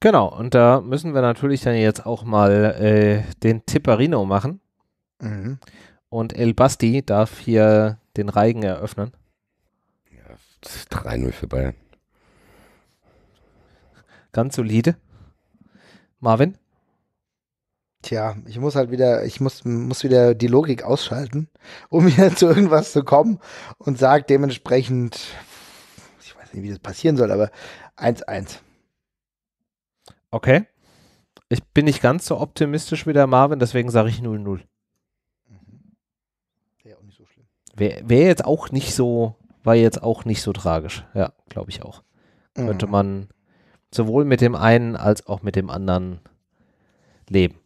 Genau, und da müssen wir natürlich dann jetzt auch mal äh, den Tipperino machen Mhm. Und El Basti darf hier den Reigen eröffnen. Ja, 3-0 für Bayern. Ganz solide. Marvin? Tja, ich muss halt wieder, ich muss, muss wieder die Logik ausschalten, um hier *laughs* zu irgendwas zu kommen und sage dementsprechend, ich weiß nicht, wie das passieren soll, aber 1-1. Okay. Ich bin nicht ganz so optimistisch wie der Marvin, deswegen sage ich 0-0. Wäre wär jetzt auch nicht so, war jetzt auch nicht so tragisch. Ja, glaube ich auch. Mhm. Könnte man sowohl mit dem einen als auch mit dem anderen leben.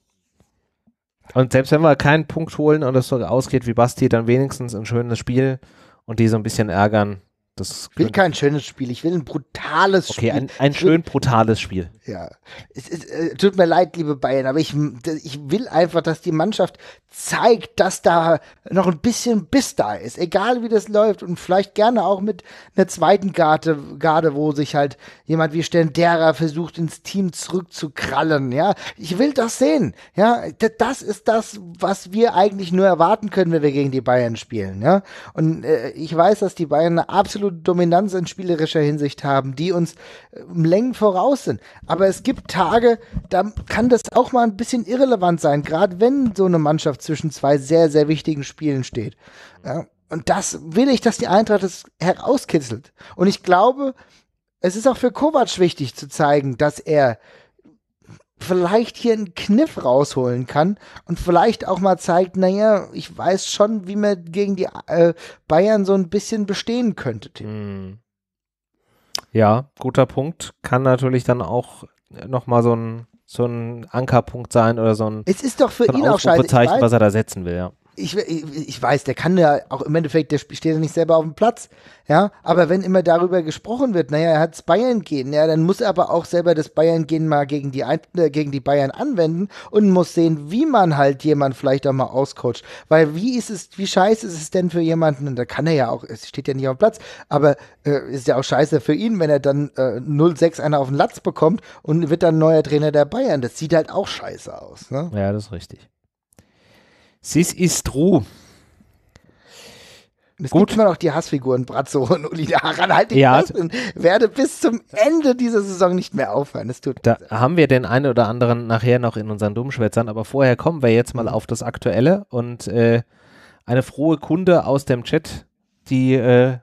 Und selbst wenn wir keinen Punkt holen und es so ausgeht wie Basti, dann wenigstens ein schönes Spiel und die so ein bisschen ärgern, das ich will kein schönes Spiel, ich will ein brutales okay, Spiel. Okay, ein, ein schön will, brutales Spiel. Ja. Es, es, es, äh, tut mir leid, liebe Bayern, aber ich, ich will einfach, dass die Mannschaft zeigt, dass da noch ein bisschen Biss da ist, egal wie das läuft und vielleicht gerne auch mit einer zweiten Garde, Garde wo sich halt jemand wie Stendera versucht, ins Team zurückzukrallen, ja. Ich will das sehen, ja. Das ist das, was wir eigentlich nur erwarten können, wenn wir gegen die Bayern spielen, ja. Und äh, ich weiß, dass die Bayern eine absolute absolute Dominanz in spielerischer Hinsicht haben, die uns um ähm, Längen voraus sind. Aber es gibt Tage, da kann das auch mal ein bisschen irrelevant sein, gerade wenn so eine Mannschaft zwischen zwei sehr, sehr wichtigen Spielen steht. Ja, und das will ich, dass die Eintracht das herauskitzelt. Und ich glaube, es ist auch für Kovac wichtig zu zeigen, dass er vielleicht hier einen Kniff rausholen kann und vielleicht auch mal zeigt, naja, ich weiß schon, wie man gegen die äh, Bayern so ein bisschen bestehen könnte. Tim. Hm. Ja, guter Punkt. Kann natürlich dann auch nochmal so ein, so ein Ankerpunkt sein oder so ein. Es ist doch für so ihn auch scheiße. was er da setzen will, ja ich, ich weiß, der kann ja auch im Endeffekt, der steht ja nicht selber auf dem Platz, ja, aber wenn immer darüber gesprochen wird, naja, er hat das Bayern gehen, ja, dann muss er aber auch selber das Bayern gehen mal gegen die, äh, gegen die Bayern anwenden und muss sehen, wie man halt jemand vielleicht auch mal auscoacht, weil wie ist es, wie scheiße ist es denn für jemanden, und da kann er ja auch, es steht ja nicht auf dem Platz, aber äh, ist ja auch scheiße für ihn, wenn er dann äh, 0-6 einer auf den Latz bekommt und wird dann neuer Trainer der Bayern, das sieht halt auch scheiße aus, ne? Ja, das ist richtig. Sis ist true. Es Gut. gibt immer noch die Hassfiguren Bratzo und Uli daran halte ich ja. fest und werde bis zum Ende dieser Saison nicht mehr aufhören. Das tut da haben wir den einen oder anderen nachher noch in unseren Dummschwätzern, aber vorher kommen wir jetzt mal mhm. auf das Aktuelle und äh, eine frohe Kunde aus dem Chat, die äh,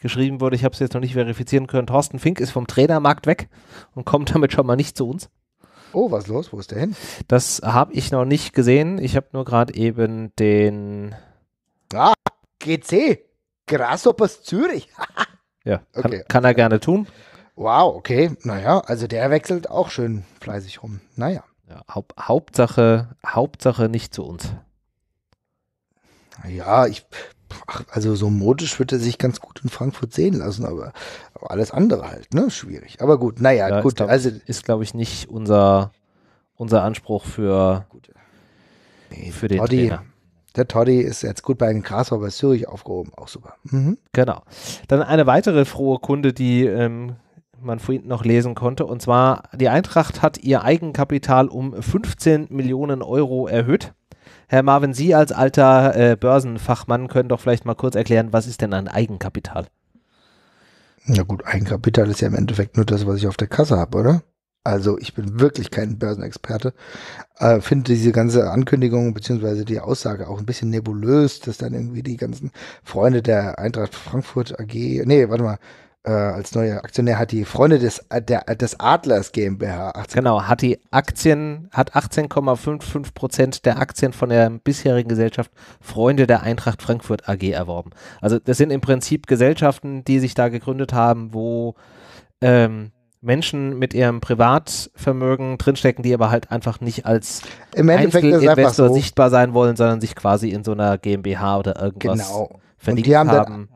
geschrieben wurde, ich habe es jetzt noch nicht verifizieren können, Thorsten Fink ist vom Trainermarkt weg und kommt damit schon mal nicht zu uns. Oh, was ist los? Wo ist der hin? Das habe ich noch nicht gesehen. Ich habe nur gerade eben den. Ah, GC. Grasshoppers Zürich. *laughs* ja, kann, okay. kann er gerne tun. Wow, okay. Naja, also der wechselt auch schön fleißig rum. Naja. Ja, Haupt, Hauptsache, Hauptsache nicht zu uns. Ja, ich Ach, also so modisch wird er sich ganz gut in Frankfurt sehen lassen, aber, aber alles andere halt, ne? Schwierig. Aber gut, naja, ja, gut. Ist, also ist, glaube ich, nicht unser, unser Anspruch für, nee, für den Toddy, Trainer. Der Toddy ist jetzt gut bei den Grasshopper Zürich aufgehoben, auch super. Mhm. Genau. Dann eine weitere frohe Kunde, die ähm, man vorhin noch lesen konnte, und zwar die Eintracht hat ihr Eigenkapital um 15 Millionen Euro erhöht. Herr Marvin, Sie als alter äh, Börsenfachmann können doch vielleicht mal kurz erklären, was ist denn ein Eigenkapital? Na gut, Eigenkapital ist ja im Endeffekt nur das, was ich auf der Kasse habe, oder? Also ich bin wirklich kein Börsenexperte, äh, finde diese ganze Ankündigung bzw. die Aussage auch ein bisschen nebulös, dass dann irgendwie die ganzen Freunde der Eintracht Frankfurt AG, nee, warte mal, äh, als neuer Aktionär hat die Freunde des, äh, der, des Adlers GmbH. 18, genau, hat die Aktien, hat 18,55 Prozent der Aktien von der bisherigen Gesellschaft Freunde der Eintracht Frankfurt AG erworben. Also das sind im Prinzip Gesellschaften, die sich da gegründet haben, wo ähm, Menschen mit ihrem Privatvermögen drinstecken, die aber halt einfach nicht als Einzelinvestor so. sichtbar sein wollen, sondern sich quasi in so einer GmbH oder irgendwas genau. verlinkt und haben. haben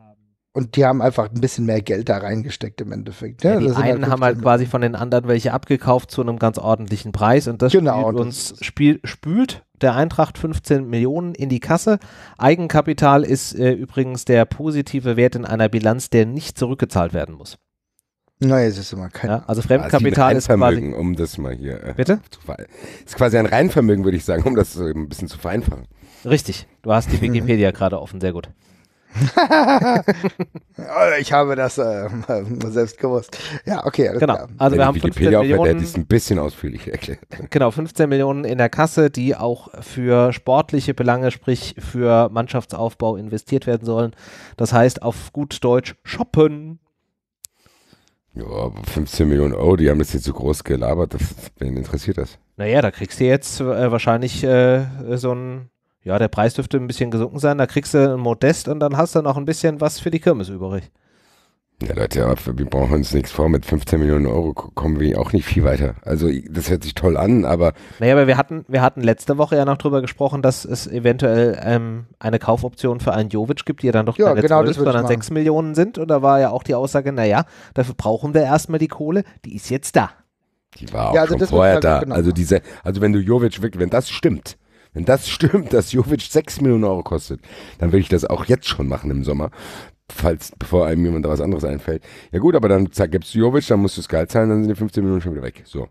und die haben einfach ein bisschen mehr Geld da reingesteckt im Endeffekt. Ja, ne? ja, die halt einen halt haben halt quasi von den anderen welche abgekauft zu einem ganz ordentlichen Preis und das genau, spielt und uns spiel, spült der Eintracht 15 Millionen in die Kasse. Eigenkapital ist äh, übrigens der positive Wert in einer Bilanz, der nicht zurückgezahlt werden muss. Naja, es ist immer kein. Ja, also Fremdkapital also ein ist quasi. Um das mal hier. Äh, bitte? ist quasi ein Reinvermögen, würde ich sagen, um das äh, ein bisschen zu vereinfachen. Richtig. Du hast die mhm. Wikipedia gerade offen, sehr gut. *laughs* ich habe das äh, selbst gewusst. Ja, okay. genau. Klar. Also wir haben 15 Millionen. ist ein bisschen ausführlich erklärt. Genau, 15 Millionen in der Kasse, die auch für sportliche Belange, sprich für Mannschaftsaufbau investiert werden sollen. Das heißt auf gut Deutsch shoppen. Ja, 15 Millionen Euro, die haben das jetzt so groß gelabert, das, wen interessiert das? Naja, da kriegst du jetzt äh, wahrscheinlich äh, so ein ja, der Preis dürfte ein bisschen gesunken sein. Da kriegst du ein Modest und dann hast du noch ein bisschen was für die Kirmes übrig. Ja, Leute, wir brauchen uns nichts vor. Mit 15 Millionen Euro kommen wir auch nicht viel weiter. Also, das hört sich toll an, aber. Naja, aber wir hatten, wir hatten letzte Woche ja noch drüber gesprochen, dass es eventuell ähm, eine Kaufoption für einen Jovic gibt, die ja dann doch ja, keine genau 12, sondern 6 Millionen sind. Und da war ja auch die Aussage, naja, dafür brauchen wir erstmal die Kohle, die ist jetzt da. Die war auch ja, also schon vorher halt da. Genau also, diese, also, wenn du Jovic wirklich, wenn das stimmt, wenn das *laughs* stimmt, dass Jovic 6 Millionen Euro kostet, dann würde ich das auch jetzt schon machen im Sommer. Falls, bevor einem jemand da was anderes einfällt. Ja gut, aber dann gibst du Jovic, dann musst du es geil zahlen, dann sind die 15 Millionen schon wieder weg. So.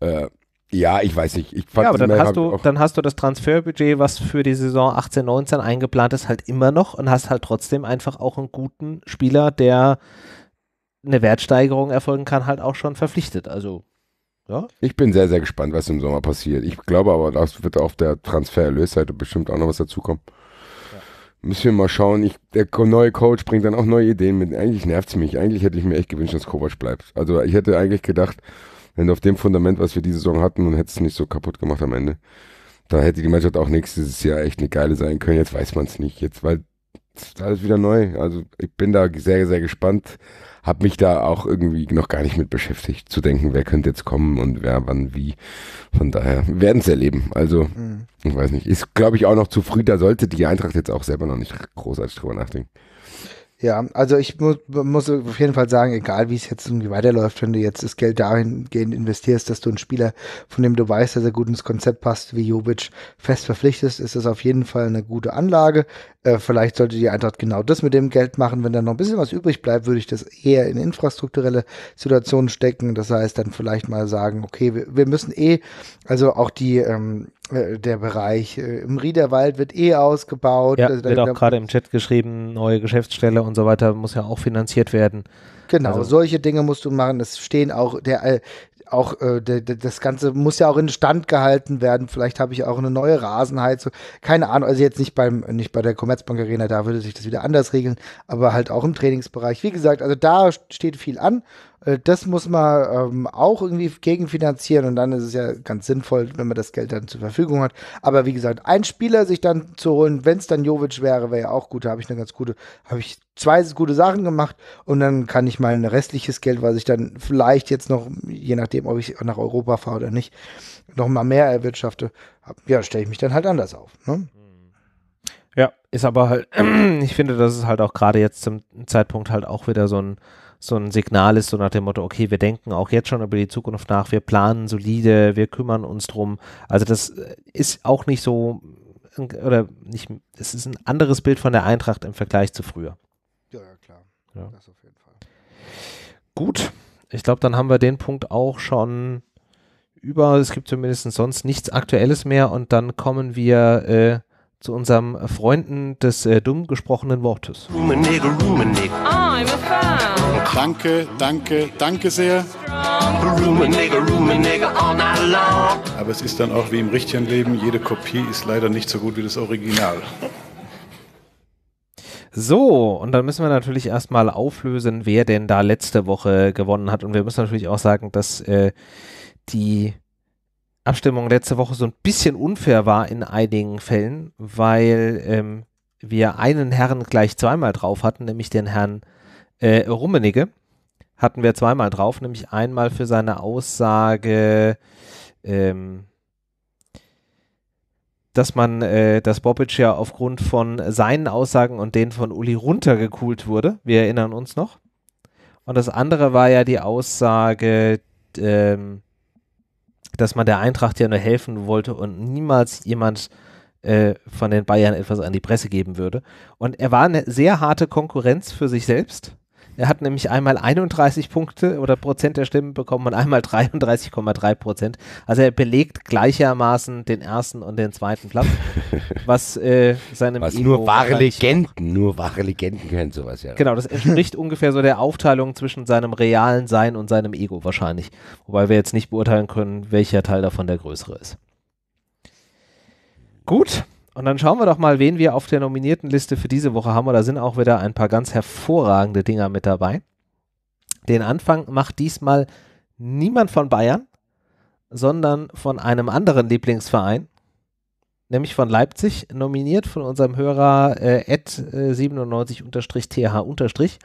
Äh, ja, ich weiß nicht. Ich fand ja, aber dann hast, du, dann hast du das Transferbudget, was für die Saison 18, 19 eingeplant ist, halt immer noch und hast halt trotzdem einfach auch einen guten Spieler, der eine Wertsteigerung erfolgen kann, halt auch schon verpflichtet. Also ja? Ich bin sehr, sehr gespannt, was im Sommer passiert. Ich glaube aber, das wird auf der Transfererlösseite bestimmt auch noch was dazukommen. Ja. Müssen wir mal schauen. Ich, der neue Coach bringt dann auch neue Ideen mit. Eigentlich nervt es mich. Eigentlich hätte ich mir echt gewünscht, dass Kovac bleibt. Also ich hätte eigentlich gedacht, wenn du auf dem Fundament, was wir diese Saison hatten, und hättest es nicht so kaputt gemacht am Ende, da hätte die Mannschaft auch nächstes Jahr echt eine geile sein können. Jetzt weiß man es nicht. Jetzt, weil es ist alles wieder neu. Also ich bin da sehr, sehr gespannt habe mich da auch irgendwie noch gar nicht mit beschäftigt, zu denken, wer könnte jetzt kommen und wer wann wie. Von daher werden es erleben. Also, mhm. ich weiß nicht. Ist, glaube ich, auch noch zu früh. Da sollte die Eintracht jetzt auch selber noch nicht großartig drüber nachdenken. Ja, also ich mu muss auf jeden Fall sagen, egal wie es jetzt irgendwie weiterläuft, wenn du jetzt das Geld dahingehend investierst, dass du einen Spieler, von dem du weißt, dass er gut ins Konzept passt, wie Jovic fest verpflichtest, ist das auf jeden Fall eine gute Anlage. Äh, vielleicht sollte die Eintracht genau das mit dem Geld machen. Wenn da noch ein bisschen was übrig bleibt, würde ich das eher in infrastrukturelle Situationen stecken. Das heißt, dann vielleicht mal sagen, okay, wir, wir müssen eh, also auch die, ähm, äh, der Bereich. Äh, Im Riederwald wird eh ausgebaut. Ja, also da, wird auch gerade im Chat geschrieben, neue Geschäftsstelle und so weiter muss ja auch finanziert werden. Genau, also. solche Dinge musst du machen. Es stehen auch der äh, auch äh, der, der, das Ganze muss ja auch in Stand gehalten werden. Vielleicht habe ich auch eine neue Rasenheizung. Keine Ahnung, also jetzt nicht beim nicht bei der Commerzbank Arena, da würde sich das wieder anders regeln, aber halt auch im Trainingsbereich. Wie gesagt, also da steht viel an äh, das muss man ähm, auch irgendwie gegenfinanzieren und dann ist es ja ganz sinnvoll, wenn man das Geld dann zur Verfügung hat. Aber wie gesagt, ein Spieler sich dann zu holen, wenn es dann Jovic wäre, wäre ja auch gut. Da habe ich eine ganz gute, habe ich zwei gute Sachen gemacht und dann kann ich mein restliches Geld, was ich dann vielleicht jetzt noch, je nachdem, ob ich nach Europa fahre oder nicht, noch mal mehr erwirtschafte, ja, stelle ich mich dann halt anders auf. Ne? Ja, ist aber halt, *clears throat* ich finde, das ist halt auch gerade jetzt zum Zeitpunkt halt auch wieder so ein so ein Signal ist, so nach dem Motto, okay, wir denken auch jetzt schon über die Zukunft nach, wir planen solide, wir kümmern uns drum. Also das äh, ist auch nicht so, äh, oder nicht, es ist ein anderes Bild von der Eintracht im Vergleich zu früher. Ja, ja klar. Ja. Das auf jeden Fall. Gut, ich glaube, dann haben wir den Punkt auch schon über. Es gibt zumindest sonst nichts Aktuelles mehr und dann kommen wir äh, zu unserem Freunden des äh, dumm gesprochenen Wortes. Ah, I'm a fan. Danke, danke, danke sehr. all night long. Aber es ist dann auch wie im richtigen Leben, jede Kopie ist leider nicht so gut wie das Original. So, und dann müssen wir natürlich erstmal auflösen, wer denn da letzte Woche gewonnen hat. Und wir müssen natürlich auch sagen, dass äh, die Abstimmung letzte Woche so ein bisschen unfair war in einigen Fällen, weil ähm, wir einen Herrn gleich zweimal drauf hatten, nämlich den Herrn äh, Rummenigge hatten wir zweimal drauf, nämlich einmal für seine Aussage, ähm, dass man, äh, dass Bobic ja aufgrund von seinen Aussagen und denen von Uli runtergekühlt wurde. Wir erinnern uns noch. Und das andere war ja die Aussage, ähm, dass man der Eintracht ja nur helfen wollte und niemals jemand äh, von den Bayern etwas an die Presse geben würde. Und er war eine sehr harte Konkurrenz für sich selbst er hat nämlich einmal 31 Punkte oder Prozent der Stimmen bekommen und einmal 33,3 Prozent. Also er belegt gleichermaßen den ersten und den zweiten Platz, *laughs* was äh, seinem was nur wahre Legenden, nur wahre Legenden können sowas ja. Genau, das entspricht ungefähr so der Aufteilung zwischen seinem realen Sein und seinem Ego wahrscheinlich, wobei wir jetzt nicht beurteilen können, welcher Teil davon der größere ist. Gut, und dann schauen wir doch mal, wen wir auf der nominierten Liste für diese Woche haben. Und da sind auch wieder ein paar ganz hervorragende Dinger mit dabei. Den Anfang macht diesmal niemand von Bayern, sondern von einem anderen Lieblingsverein, nämlich von Leipzig, nominiert von unserem Hörer äh, 97-th. Äh,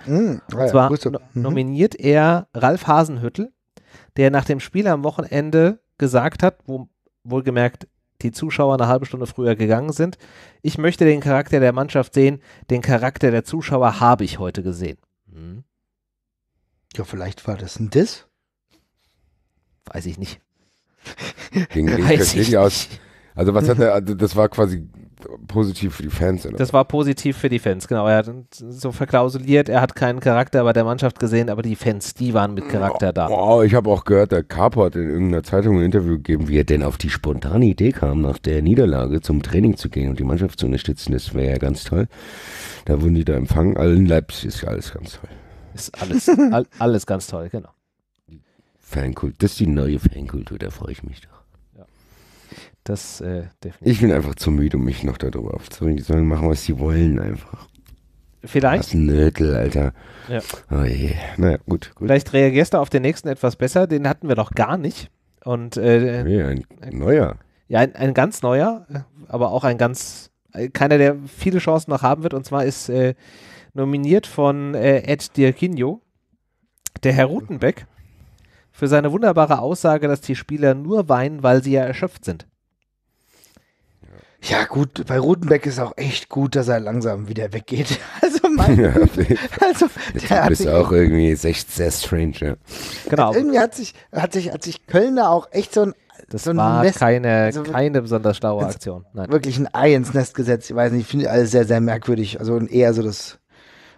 mm, ja, Und zwar no mhm. nominiert er Ralf Hasenhüttel, der nach dem Spiel am Wochenende gesagt hat, wo, wohlgemerkt die Zuschauer eine halbe Stunde früher gegangen sind. Ich möchte den Charakter der Mannschaft sehen, den Charakter der Zuschauer habe ich heute gesehen. Hm. Ja, vielleicht war das ein Diss. Weiß ich nicht. Ging, ging, *laughs* Weiß ich aus. Also was hat er, also das war quasi positiv für die Fans. Das war positiv für die Fans, genau. Er hat so verklausuliert, er hat keinen Charakter bei der Mannschaft gesehen, aber die Fans, die waren mit Charakter da. Wow, ich habe auch gehört, der Carpo hat in irgendeiner Zeitung ein Interview gegeben, wie er denn auf die spontane Idee kam, nach der Niederlage zum Training zu gehen und die Mannschaft zu unterstützen. Das wäre ja ganz toll. Da wurden die da empfangen. Allen Leipzig ist ja alles ganz toll. Ist alles, *laughs* all, alles ganz toll, genau. Fankult, das ist die neue Fankultur, da freue ich mich doch. Das äh, definitiv. Ich bin einfach zu müde, um mich noch darüber aufzuregen. Die sollen machen, was sie wollen, einfach. Vielleicht. Das Nötel, Alter. Ja. Oh je. Naja, gut, gut. Vielleicht reagierst du auf den nächsten etwas besser. Den hatten wir noch gar nicht. Und, äh, nee, ein neuer. Ja, ein, ein, ganz neuer, aber auch ein ganz, äh, keiner, der viele Chancen noch haben wird. Und zwar ist äh, nominiert von äh, Ed Dirkinho, der Herr Rutenbeck, für seine wunderbare Aussage, dass die Spieler nur weinen, weil sie ja erschöpft sind. Ja, gut, bei Rutenbeck ist auch echt gut, dass er langsam wieder weggeht. *laughs* Also, mein ja, also der ist auch irgendwie sehr strange. Ja. Genau. Irgendwie hat sich, hat, sich, hat sich Kölner auch echt so ein. Das so war Nest, keine, also, keine besonders schlaue Aktion. Nein. Wirklich ein Ei ins Nest gesetzt. Ich weiß nicht, ich finde alles sehr, sehr merkwürdig. Also eher so das.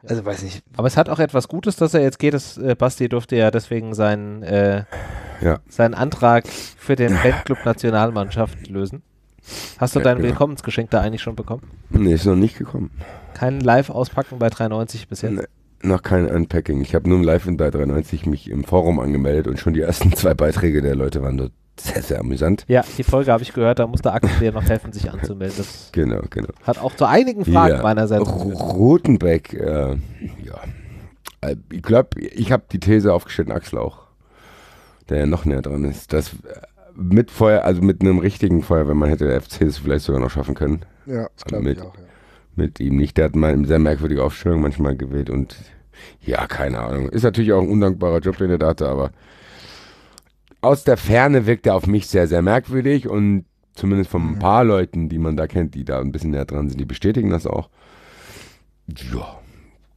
Also weiß nicht. Aber es hat auch etwas Gutes, dass er jetzt geht. Das, äh, Basti durfte ja deswegen seinen, äh, ja. seinen Antrag für den Fanclub Nationalmannschaft lösen. Hast du ja, dein genau. Willkommensgeschenk da eigentlich schon bekommen? Nee, ist noch nicht gekommen. Kein Live-Auspacken bei 93 bis jetzt? Nee, noch kein Unpacking. Ich habe nur Live bei 93 mich im Forum angemeldet und schon die ersten *laughs* zwei Beiträge der Leute waren dort sehr, sehr amüsant. Ja, die Folge habe ich gehört, da musste Axel dir noch helfen, sich anzumelden. Das *laughs* genau, genau. Hat auch zu einigen Fragen ja, meinerseits. Rotenbeck, äh, ja. Äh, ich glaube, ich habe die These aufgestellt, Axel auch, der ja noch näher dran ist, dass äh, mit Feuer, also mit einem richtigen Feuer, wenn man hätte der FC es vielleicht sogar noch schaffen können. Ja, das also glaube ich auch. Ja. Mit ihm nicht. Der hat mal eine sehr merkwürdige Aufstellung manchmal gewählt und ja, keine Ahnung. Ist natürlich auch ein undankbarer Job, den er da hatte, aber aus der Ferne wirkt er auf mich sehr, sehr merkwürdig und zumindest von ein mhm. paar Leuten, die man da kennt, die da ein bisschen näher dran sind, die bestätigen das auch. Ja,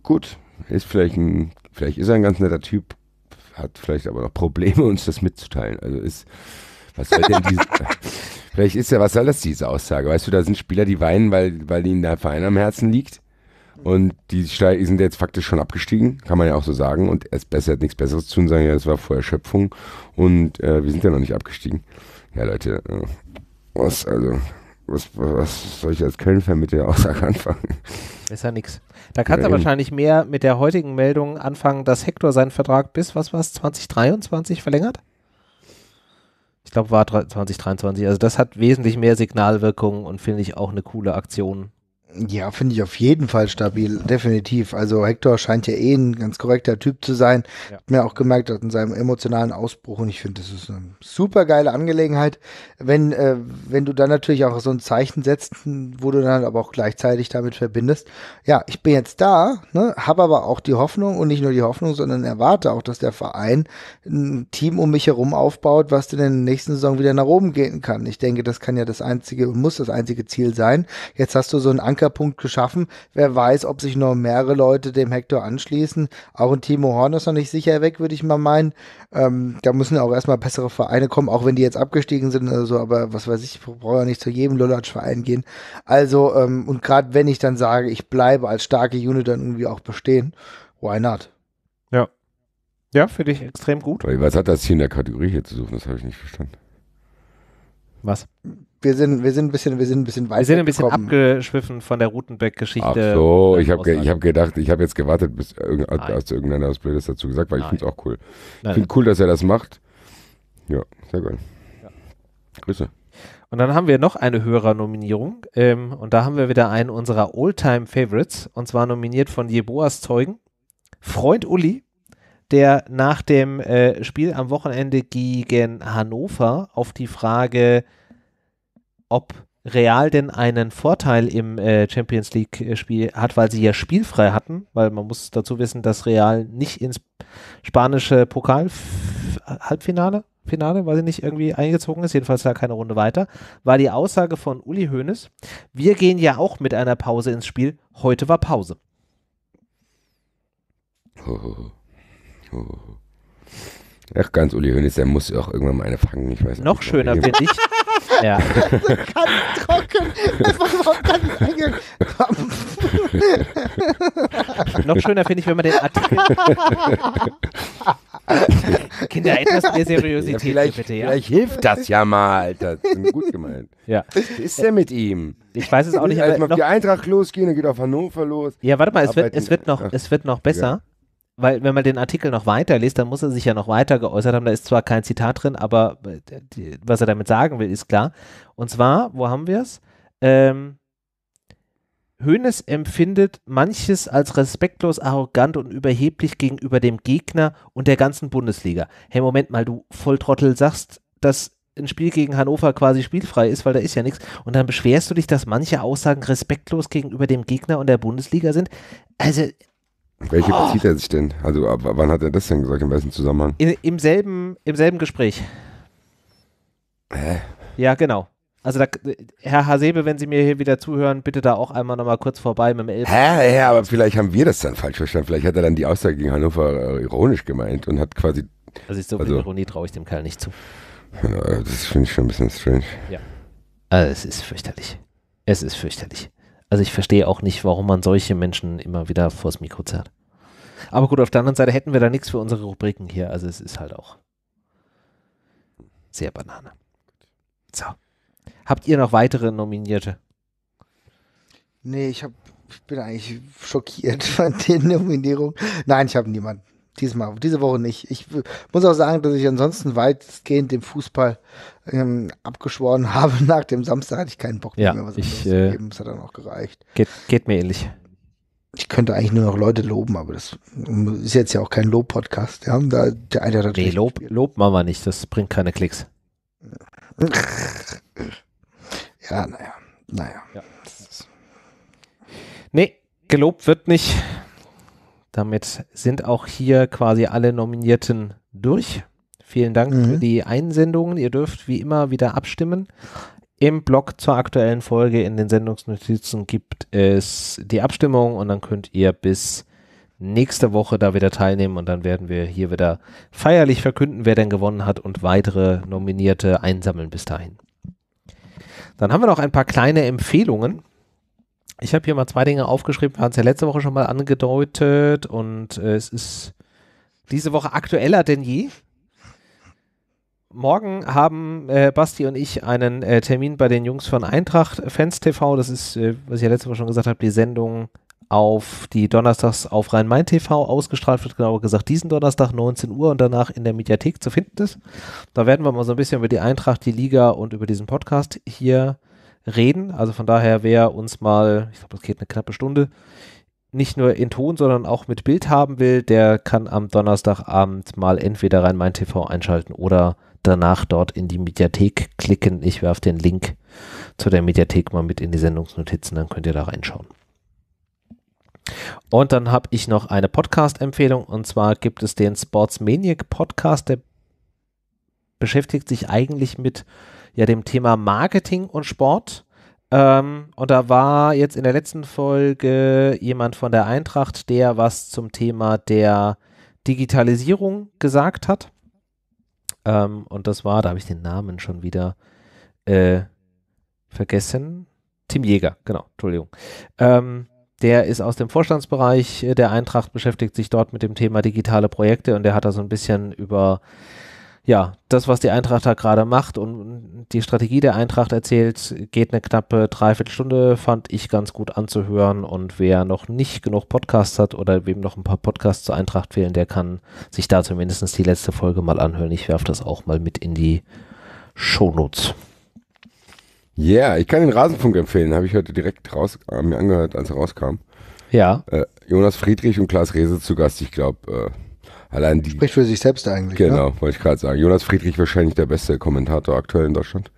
gut. Ist vielleicht ein, vielleicht ist er ein ganz netter Typ, hat vielleicht aber noch Probleme, *laughs* uns das mitzuteilen. Also ist, was soll denn diese, *laughs* vielleicht ist ja, was soll das, diese Aussage? Weißt du, da sind Spieler, die weinen, weil, weil ihnen der Verein am Herzen liegt. Und die sind jetzt faktisch schon abgestiegen, kann man ja auch so sagen. Und es besser hat nichts Besseres zu tun, sagen, ja, das war vor Erschöpfung. Und äh, wir sind ja noch nicht abgestiegen. Ja, Leute, äh, was, also, was, was soll ich als Köln-Fan mit der Aussage *laughs* anfangen? Ist ja nichts. Da kannst ja, du wahrscheinlich mehr mit der heutigen Meldung anfangen, dass Hector seinen Vertrag bis, was war's, 2023 verlängert? Ich glaube, war 2023. Also das hat wesentlich mehr Signalwirkung und finde ich auch eine coole Aktion ja, finde ich auf jeden Fall stabil, definitiv. Also Hector scheint ja eh ein ganz korrekter Typ zu sein. Ja. Hat mir auch gemerkt hat in seinem emotionalen Ausbruch und ich finde, das ist eine super geile Angelegenheit. Wenn, äh, wenn du dann natürlich auch so ein Zeichen setzt, wo du dann aber auch gleichzeitig damit verbindest, ja, ich bin jetzt da, ne, habe aber auch die Hoffnung und nicht nur die Hoffnung, sondern erwarte auch, dass der Verein ein Team um mich herum aufbaut, was denn in der nächsten Saison wieder nach oben gehen kann. Ich denke, das kann ja das einzige und muss das einzige Ziel sein. Jetzt hast du so einen Anker Ankerpunkt geschaffen. Wer weiß, ob sich noch mehrere Leute dem Hector anschließen. Auch ein Timo Horn ist noch nicht sicher weg, würde ich mal meinen. Ähm, da müssen auch erstmal bessere Vereine kommen, auch wenn die jetzt abgestiegen sind oder so. Aber was weiß ich, ich brauche ja nicht zu jedem Lollatsch-Verein gehen. Also, ähm, und gerade wenn ich dann sage, ich bleibe als starke Unit dann irgendwie auch bestehen, why not? Ja. Ja, finde ich extrem gut. Was hat das hier in der Kategorie hier zu suchen? Das habe ich nicht verstanden. Was? wir sind, wir sind ein bisschen, wir sind ein bisschen weit. Wir sind ein bisschen gekommen. abgeschwiffen von der Rutenbeck-Geschichte. Ach so, ich habe ge hab gedacht, ich habe jetzt gewartet, bis irgend, irgendeiner aus Blödes dazu gesagt, weil Nein. ich finde es auch cool. Nein. Ich finde cool, dass er das macht. Ja, sehr geil. Ja. Grüße. Und dann haben wir noch eine Hörernominierung. Ähm, und da haben wir wieder einen unserer oldtime favorites Und zwar nominiert von Jeboas Zeugen. Freund Uli, der nach dem äh, Spiel am Wochenende gegen Hannover auf die Frage, ob Real denn einen Vorteil im äh, Champions League-Spiel äh, hat, weil sie ja spielfrei hatten, weil man muss dazu wissen, dass Real nicht ins spanische Pokal-Halbfinale, Finale, weiß ich nicht, irgendwie eingezogen ist, jedenfalls da keine Runde weiter, war die Aussage von Uli Hoeneß, wir gehen ja auch mit einer Pause ins Spiel, heute war Pause. Oh, oh, oh. Ach, ganz Uli Hoeneß, der muss auch irgendwann mal eine fangen, ich weiß nicht. Noch schöner finde ich. *laughs* Ja. *laughs* Ganz trocken. Es überhaupt gar nicht eingekommen. Noch schöner finde ich, wenn man den Artikel. *laughs* Kinder, etwas mehr Seriosität ja, vielleicht, bitte, ja? Vielleicht hilft das ja mal, Alter. Das ist gut gemeint. Ja. Was ist denn mit ihm? Ich weiß es auch nicht. Als man auf die Eintracht losgehen, dann geht auf Hannover los. Ja, warte mal, es, wird, es, wird, noch, es wird noch besser. Ja weil wenn man den Artikel noch weiter liest, dann muss er sich ja noch weiter geäußert haben. Da ist zwar kein Zitat drin, aber äh, die, was er damit sagen will, ist klar. Und zwar, wo haben wir es? Ähm, Hoeneß empfindet manches als respektlos, arrogant und überheblich gegenüber dem Gegner und der ganzen Bundesliga. Hey, Moment mal, du Volltrottel sagst, dass ein Spiel gegen Hannover quasi spielfrei ist, weil da ist ja nichts. Und dann beschwerst du dich, dass manche Aussagen respektlos gegenüber dem Gegner und der Bundesliga sind. Also, welche oh. bezieht er sich denn? Also ab wann hat er das denn gesagt? In welchem Zusammenhang? In, im, selben, Im selben Gespräch. Hä? Ja, genau. Also da, Herr Hasebe, wenn Sie mir hier wieder zuhören, bitte da auch einmal nochmal kurz vorbei mit dem Elb. Hä, ja, aber vielleicht haben wir das dann falsch verstanden. Vielleicht hat er dann die Aussage gegen Hannover äh, ironisch gemeint und hat quasi. Also ich so viel also Ironie traue ich dem Kerl nicht zu. das finde ich schon ein bisschen strange. Ja. Also es ist fürchterlich. Es ist fürchterlich. Also ich verstehe auch nicht, warum man solche Menschen immer wieder vors Mikro zerrt. Aber gut, auf der anderen Seite hätten wir da nichts für unsere Rubriken hier. Also es ist halt auch sehr Banane. So. Habt ihr noch weitere Nominierte? Nee, ich, hab, ich bin eigentlich schockiert *laughs* von den Nominierungen. Nein, ich habe niemanden diesmal, diese Woche nicht. Ich muss auch sagen, dass ich ansonsten weitgehend dem Fußball ähm, abgeschworen *laughs* habe. Nach dem Samstag hatte ich keinen Bock ja, mehr, was ich, äh, gegeben. Das hat dann auch gereicht. Geht, geht, mir ähnlich. Ich könnte eigentlich nur noch Leute loben, aber das ist jetzt ja auch kein Lob-Podcast. Ja? Da, der eine hat nee, Lob, Lob machen wir nicht, das bringt keine Klicks. Ja, naja, naja. Ja. Nee, gelobt wird nicht. Damit sind auch hier quasi alle Nominierten durch. Vielen Dank mhm. für die Einsendungen. Ihr dürft wie immer wieder abstimmen. Im Blog zur aktuellen Folge in den Sendungsnotizen gibt es die Abstimmung und dann könnt ihr bis nächste Woche da wieder teilnehmen und dann werden wir hier wieder feierlich verkünden, wer denn gewonnen hat und weitere Nominierte einsammeln bis dahin. Dann haben wir noch ein paar kleine Empfehlungen. Ich habe hier mal zwei Dinge aufgeschrieben, wir haben es ja letzte Woche schon mal angedeutet und äh, es ist diese Woche aktueller denn je. Morgen haben äh, Basti und ich einen äh, Termin bei den Jungs von Eintracht Fans TV. Das ist, äh, was ich ja letzte Woche schon gesagt habe, die Sendung auf die Donnerstags auf Rhein-Main TV ausgestrahlt wird, genauer gesagt diesen Donnerstag 19 Uhr und danach in der Mediathek zu finden ist. Da werden wir mal so ein bisschen über die Eintracht, die Liga und über diesen Podcast hier reden. Also von daher, wer uns mal, ich glaube, das geht eine knappe Stunde, nicht nur in Ton, sondern auch mit Bild haben will, der kann am Donnerstagabend mal entweder rein mein TV einschalten oder danach dort in die Mediathek klicken. Ich werfe den Link zu der Mediathek mal mit in die Sendungsnotizen, dann könnt ihr da reinschauen. Und dann habe ich noch eine Podcast-Empfehlung und zwar gibt es den Sportsmaniac Podcast, der beschäftigt sich eigentlich mit ja dem Thema Marketing und Sport. Ähm, und da war jetzt in der letzten Folge jemand von der Eintracht, der was zum Thema der Digitalisierung gesagt hat. Ähm, und das war, da habe ich den Namen schon wieder äh, vergessen. Tim Jäger, genau, Entschuldigung. Ähm, der ist aus dem Vorstandsbereich der Eintracht, beschäftigt sich dort mit dem Thema digitale Projekte und der hat da so ein bisschen über ja, das, was die Eintracht da gerade macht und die Strategie der Eintracht erzählt, geht eine knappe Dreiviertelstunde, fand ich ganz gut anzuhören. Und wer noch nicht genug Podcasts hat oder wem noch ein paar Podcasts zur Eintracht fehlen, der kann sich da zumindest die letzte Folge mal anhören. Ich werfe das auch mal mit in die Shownotes. Ja, yeah, ich kann den Rasenfunk empfehlen, habe ich heute direkt raus, äh, mir angehört, als er rauskam. Ja. Äh, Jonas Friedrich und Klaas Rehse zu Gast, ich glaube. Äh Allein die, Spricht für sich selbst eigentlich. Ne? Genau, ne? wollte ich gerade sagen. Jonas Friedrich wahrscheinlich der beste Kommentator aktuell in Deutschland.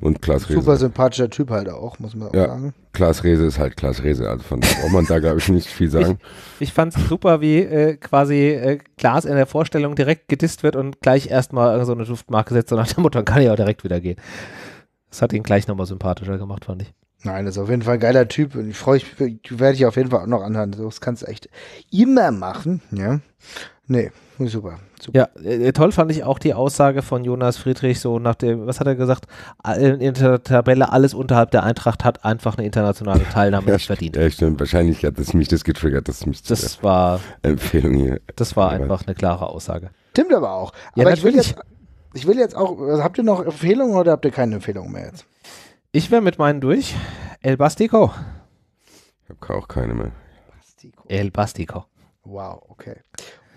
Und Klaas Super Rese. Super sympathischer Typ halt auch, muss man auch ja, sagen. Klaas Rese ist halt Klaas Rese, also von da braucht man da, glaube ich, nicht viel sagen. Ich, ich fand es super, wie äh, quasi äh, Klaas in der Vorstellung direkt gedisst wird und gleich erstmal so eine Duftmarke setzt und nach der Mutter kann ja auch direkt wieder gehen. Das hat ihn gleich nochmal sympathischer gemacht, fand ich. Nein, das ist auf jeden Fall ein geiler Typ und ich freue mich, werde ich auf jeden Fall auch noch anhören. Das kannst du echt immer machen, ja. Nee, super, super. Ja, äh, äh, toll fand ich auch die Aussage von Jonas Friedrich, so nach dem, was hat er gesagt? In der Tabelle alles unterhalb der Eintracht hat einfach eine internationale Teilnahme ja, nicht verdient. Ja, stimmt. Wahrscheinlich hat das mich das getriggert, dass mich das, das war Empfehlung hier. Das war einfach eine klare Aussage. Stimmt aber auch. Ja, natürlich. ich will jetzt, ich will jetzt auch, also habt ihr noch Empfehlungen oder habt ihr keine Empfehlungen mehr jetzt? Ich wäre mit meinen durch. El Bastico. Ich habe auch keine mehr. Bastico. El Bastico. Wow, okay.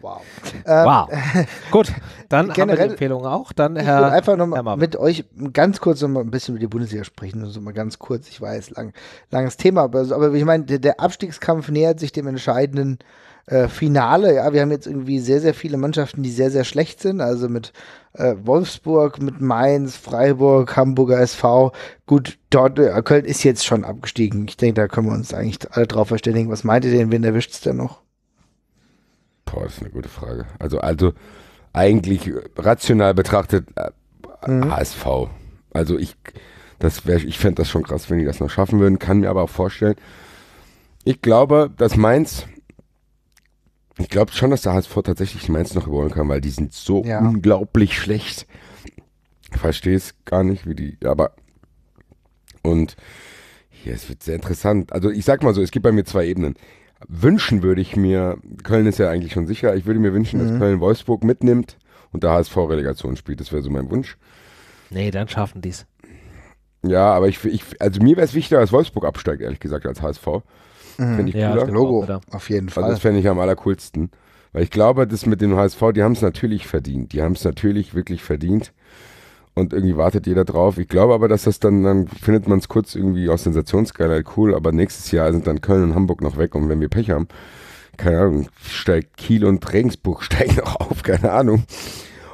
Wow. wow. Ähm, *laughs* Gut, dann generell, haben wir die Empfehlung auch. Dann ich will einfach nochmal mit euch ganz kurz noch mal ein bisschen über die Bundesliga sprechen. Nur So mal ganz kurz. Ich weiß, lang, langes Thema, aber, aber ich meine, der, der, Abstiegskampf nähert sich dem entscheidenden äh, Finale. Ja, wir haben jetzt irgendwie sehr, sehr viele Mannschaften, die sehr, sehr schlecht sind. Also mit äh, Wolfsburg, mit Mainz, Freiburg, Hamburger SV. Gut, dort, äh, Köln ist jetzt schon abgestiegen. Ich denke, da können wir uns eigentlich alle drauf verständigen. Was meint ihr denn? Wen erwischt es denn noch? Boah, das ist eine gute Frage. Also, also eigentlich äh, rational betrachtet äh, mhm. HSV. Also ich, das wär, ich fände das schon krass, wenn die das noch schaffen würden, kann mir aber auch vorstellen. Ich glaube, dass Mainz ich glaube schon, dass der HSV tatsächlich die Mainz noch überholen kann, weil die sind so ja. unglaublich schlecht. Ich verstehe es gar nicht, wie die, aber. Und hier, es wird sehr interessant. Also ich sag mal so, es gibt bei mir zwei Ebenen. Wünschen würde ich mir, Köln ist ja eigentlich schon sicher, ich würde mir wünschen, mhm. dass Köln Wolfsburg mitnimmt und der HSV Relegation spielt. Das wäre so mein Wunsch. Nee, dann schaffen die es. Ja, aber ich, ich also mir wäre es wichtiger, dass Wolfsburg absteigt, ehrlich gesagt, als HSV. Mhm. Finde ich ja, cooler. Logo, auch, auf jeden also, Fall. Also das fände ich am allercoolsten. Weil ich glaube, das mit dem HSV, die haben es natürlich verdient. Die haben es natürlich wirklich verdient. Und irgendwie wartet jeder drauf. Ich glaube aber, dass das dann, dann findet man es kurz irgendwie aus Sensationsgeil halt cool. Aber nächstes Jahr sind dann Köln und Hamburg noch weg. Und wenn wir Pech haben, keine Ahnung, steigt Kiel und Regensburg *laughs* steigen noch auf, keine Ahnung.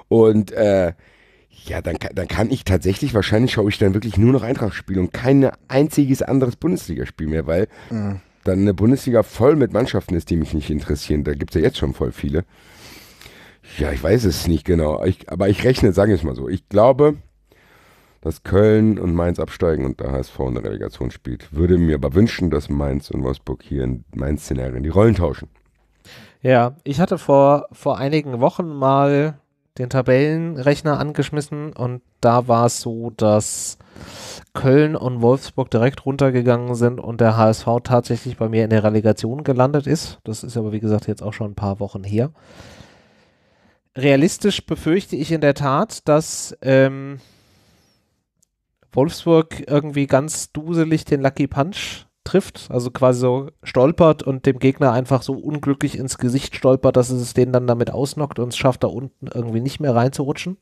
Und äh, ja, dann, dann kann ich tatsächlich, wahrscheinlich schaue ich dann wirklich nur noch Eintracht spielen und kein einziges anderes Bundesligaspiel mehr, weil mhm dann eine Bundesliga voll mit Mannschaften ist, die mich nicht interessieren. Da gibt es ja jetzt schon voll viele. Ja, ich weiß es nicht genau. Ich, aber ich rechne, sage ich es mal so. Ich glaube, dass Köln und Mainz absteigen und der HSV in der Relegation spielt. Würde mir aber wünschen, dass Mainz und Wolfsburg hier in Mainz-Szenarien die Rollen tauschen. Ja, ich hatte vor, vor einigen Wochen mal den Tabellenrechner angeschmissen und da war es so, dass Köln und Wolfsburg direkt runtergegangen sind und der HSV tatsächlich bei mir in der Relegation gelandet ist. Das ist aber wie gesagt jetzt auch schon ein paar Wochen her. Realistisch befürchte ich in der Tat, dass ähm, Wolfsburg irgendwie ganz duselig den Lucky Punch trifft, also quasi so stolpert und dem Gegner einfach so unglücklich ins Gesicht stolpert, dass es den dann damit ausnockt und es schafft da unten irgendwie nicht mehr reinzurutschen.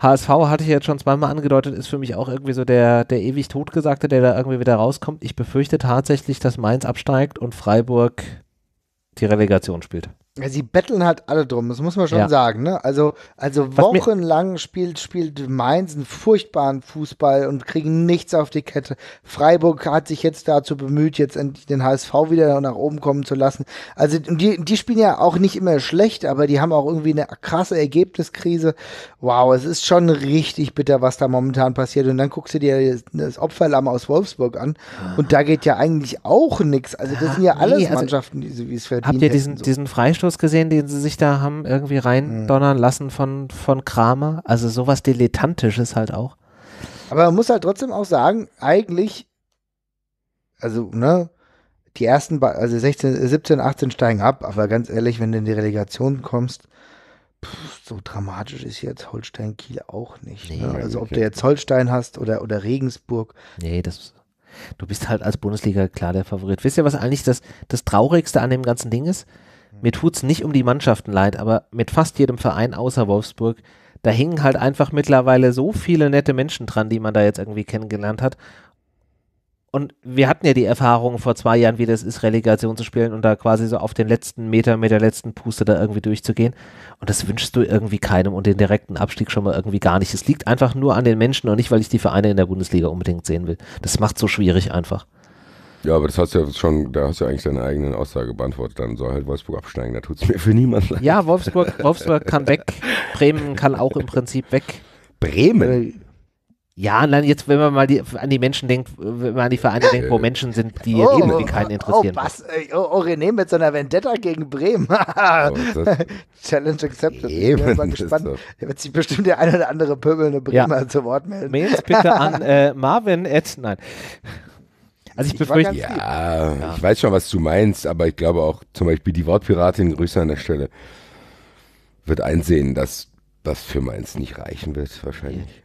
HSV hatte ich jetzt schon zweimal angedeutet, ist für mich auch irgendwie so der, der ewig Totgesagte, der da irgendwie wieder rauskommt. Ich befürchte tatsächlich, dass Mainz absteigt und Freiburg die Relegation spielt. Ja, sie betteln halt alle drum, das muss man schon ja. sagen. Ne? Also, also wochenlang spielt, spielt Mainz einen furchtbaren Fußball und kriegen nichts auf die Kette. Freiburg hat sich jetzt dazu bemüht, jetzt endlich den HSV wieder nach oben kommen zu lassen. Also die, die spielen ja auch nicht immer schlecht, aber die haben auch irgendwie eine krasse Ergebniskrise. Wow, es ist schon richtig bitter, was da momentan passiert. Und dann guckst du dir das Opferlamm aus Wolfsburg an und da geht ja eigentlich auch nichts. Also das ah, sind ja alles nee, also Mannschaften, die, wie es verdient Habt ihr diesen, so. diesen Freistoß Tinnitus gesehen, den sie sich da haben irgendwie reindonnern mhm. lassen von, von Kramer. Also sowas Dilettantisches halt auch. Aber man muss halt trotzdem auch sagen, eigentlich, also, ne, die ersten, also 16, 17, 18 steigen ab, aber ganz ehrlich, wenn du in die Relegation kommst, pff, so dramatisch ist jetzt Holstein Kiel auch nicht. Ne? Nee, ne? Also ob du jetzt Holstein hast oder, oder Regensburg. Nee, das Du bist halt als Bundesliga klar der Favorit. Wisst ihr, was eigentlich das, das Traurigste an dem ganzen Ding ist? Mir tut's nicht um die Mannschaften leid, aber mit fast jedem Verein außer Wolfsburg, da hingen halt einfach mittlerweile so viele nette Menschen dran, die man da jetzt irgendwie kennengelernt hat. Und wir hatten ja die Erfahrung vor zwei Jahren, wie das ist, Relegation zu spielen und da quasi so auf den letzten Meter mit der letzten Puste da irgendwie durchzugehen. Und das wünschst du irgendwie keinem und den direkten Abstieg schon mal irgendwie gar nicht. Es liegt einfach nur an den Menschen und nicht, weil ich die Vereine in der Bundesliga unbedingt sehen will. Das macht so schwierig einfach. Ja, aber das hast du ja schon, da hast du ja eigentlich deine eigenen Aussage beantwortet. Dann soll halt Wolfsburg absteigen, da tut es mir für niemanden leid. Ja, Wolfsburg, Wolfsburg kann weg. Bremen kann auch im Prinzip weg. Bremen? Äh, ja, nein, jetzt, wenn man mal die, an die Menschen denkt, wenn man an die Vereine denkt, wo äh, Menschen sind, die oh, irgendwie oh, keinen oh, interessieren. Oh, was? Oh, oh, René mit seiner Vendetta gegen Bremen. *laughs* Oh, Challenge accepted. Eben, ich bin mal gespannt. Da wird sich bestimmt der eine oder andere pöbelnde Bremer ja. zu Wort melden. Mails bitte an äh, Marvin. At, nein. Also ich befürchte. ja, ja, ich weiß schon, was du meinst, aber ich glaube auch zum Beispiel die Wortpiratin, Grüße an der Stelle, wird einsehen, dass das für Mainz nicht reichen wird, wahrscheinlich.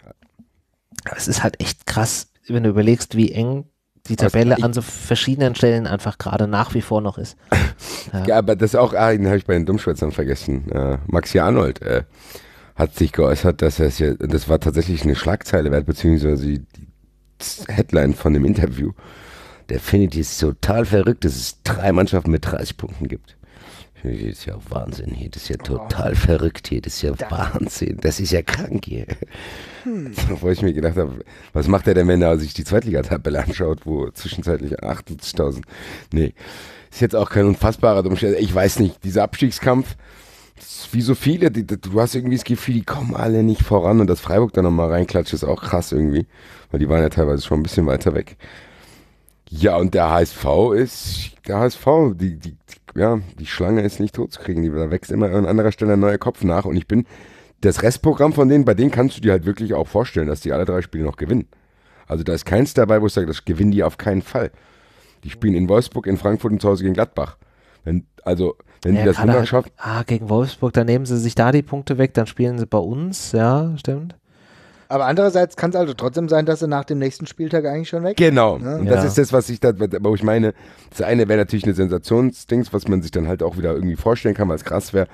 Aber es ist halt echt krass, wenn du überlegst, wie eng die also Tabelle an so verschiedenen Stellen einfach gerade nach wie vor noch ist. Ja, *laughs* ja aber das auch, ah, den habe ich bei den Dummschwätzern vergessen. Äh, Max Janold äh, hat sich geäußert, dass er es ja, das war tatsächlich eine Schlagzeile wert, beziehungsweise die, die Headline von dem Interview der findet es total verrückt, dass es drei Mannschaften mit 30 Punkten gibt. Das ist ja Wahnsinn hier, das ist ja oh total oh. verrückt hier, das ist ja Wahnsinn, das ist ja krank hier. Hm. *laughs* Wo ich mir gedacht habe, was macht der denn, wenn er sich die Zweitliga-Tabelle anschaut, wo zwischenzeitlich 80.000, nee, ist jetzt auch kein unfassbarer Umstand, also ich weiß nicht, dieser Abstiegskampf, wie so viele, die, du hast irgendwie das Gefühl, die kommen alle nicht voran und dass Freiburg da nochmal reinklatscht, ist auch krass irgendwie, weil die waren ja teilweise schon ein bisschen weiter weg. Ja, und der HSV ist der HSV. Die, die, ja, die Schlange ist nicht totzukriegen. Da wächst immer an anderer Stelle ein neuer Kopf nach. Und ich bin das Restprogramm von denen, bei denen kannst du dir halt wirklich auch vorstellen, dass die alle drei Spiele noch gewinnen. Also da ist keins dabei, wo ich sage, das gewinnen die auf keinen Fall. Die spielen in Wolfsburg, in Frankfurt und zu Hause gegen Gladbach. Wenn, also, wenn ja, die das Wunder schaffen. Ah, gegen Wolfsburg, dann nehmen sie sich da die Punkte weg, dann spielen sie bei uns, ja, stimmt. Aber andererseits kann es also trotzdem sein, dass er nach dem nächsten Spieltag eigentlich schon weg ist. Genau. Und ne? Ja. Das ist das, was ich da, wo ich meine, das eine wäre natürlich eine Sensationsdings, was man sich dann halt auch wieder irgendwie vorstellen kann, weil es krass wäre.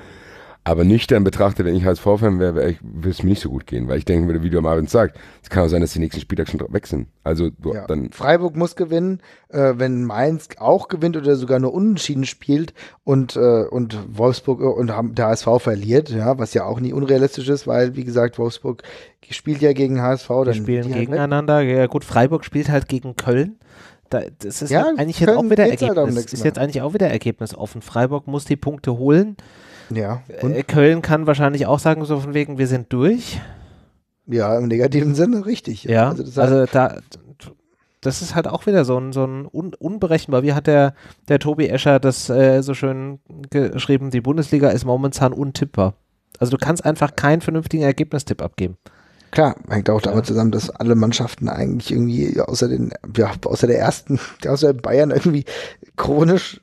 Aber nüchtern betrachtet, wenn ich HSV-Fan wäre, wär würde es mir nicht so gut gehen, weil ich denken würde, wie du am Abend sagst, es kann auch sein, dass die nächsten Spieltag schon weg sind. Also du, ja. dann. Freiburg muss gewinnen, äh, wenn Mainz auch gewinnt oder sogar nur unentschieden spielt und, äh, und Wolfsburg äh, und der HSV verliert, ja, was ja auch nie unrealistisch ist, weil, wie gesagt, Wolfsburg spielt ja gegen HSV. Dann die spielen die halt gegeneinander. Halt ja, gut, Freiburg spielt halt gegen Köln. Da, das ist ja, halt eigentlich jetzt auch wieder halt Ergebnis. Halt ist jetzt eigentlich auch wieder Ergebnis offen. Freiburg muss die Punkte holen. Ja. Und? Äh, Köln kann wahrscheinlich auch sagen, so von wegen, wir sind durch. Ja, im negativen Sinne, richtig. Ja, also, das, also da, das ist halt auch wieder so ein, so ein un, unberechenbar. Wie hat der, der Tobi Escher das äh, so schön geschrieben? Die Bundesliga ist momentan untippbar. Also du kannst einfach keinen vernünftigen Ergebnistipp abgeben. Klar, hängt auch ja. damit zusammen, dass alle Mannschaften eigentlich irgendwie außer den, ja, außer der ersten, *laughs* außer Bayern irgendwie chronisch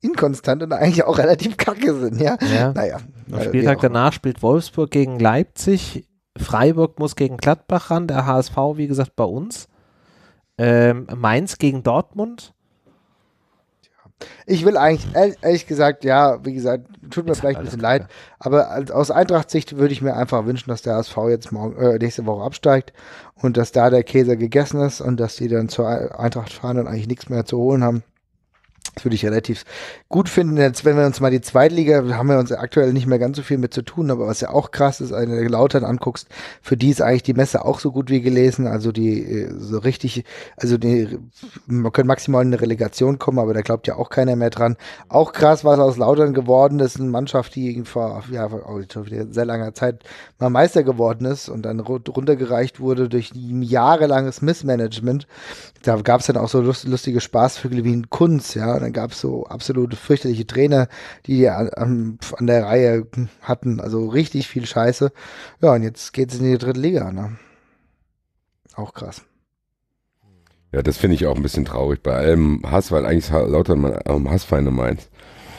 inkonstant und eigentlich auch relativ kacke sind, ja. ja. Naja. Am also Spieltag danach spielt Wolfsburg gegen Leipzig, Freiburg muss gegen Gladbach ran, der HSV, wie gesagt, bei uns. Ähm, Mainz gegen Dortmund. Ich will eigentlich, ehrlich gesagt, ja, wie gesagt, tut mir ist vielleicht ein bisschen leid, aber aus Eintracht-Sicht würde ich mir einfach wünschen, dass der HSV jetzt morgen, äh, nächste Woche absteigt und dass da der Käse gegessen ist und dass die dann zur Eintracht fahren und eigentlich nichts mehr zu holen haben. Das würde ich relativ gut finden. Jetzt, wenn wir uns mal die Zweitliga, haben wir uns aktuell nicht mehr ganz so viel mit zu tun, aber was ja auch krass ist, wenn du Lautern anguckst, für die ist eigentlich die Messe auch so gut wie gelesen. Also die äh, so richtig, also die, man könnte maximal in eine Relegation kommen, aber da glaubt ja auch keiner mehr dran. Auch krass, was aus Lautern geworden ist, eine Mannschaft, die vor ja, oh, schon sehr langer Zeit mal Meister geworden ist und dann runtergereicht wurde durch ein jahrelanges Missmanagement. Da gab es dann auch so lustige Spaßvögel wie ein Kunz, ja und dann gab es so absolut fürchterliche Trainer, die die an, an, der Reihe hatten. Also richtig viel Scheiße. Ja, und jetzt geht es in die dritte Liga. Ne? Auch krass. Ja, das finde ich auch ein bisschen traurig. Bei allem Hass, weil eigentlich lauter Hassfeinde meins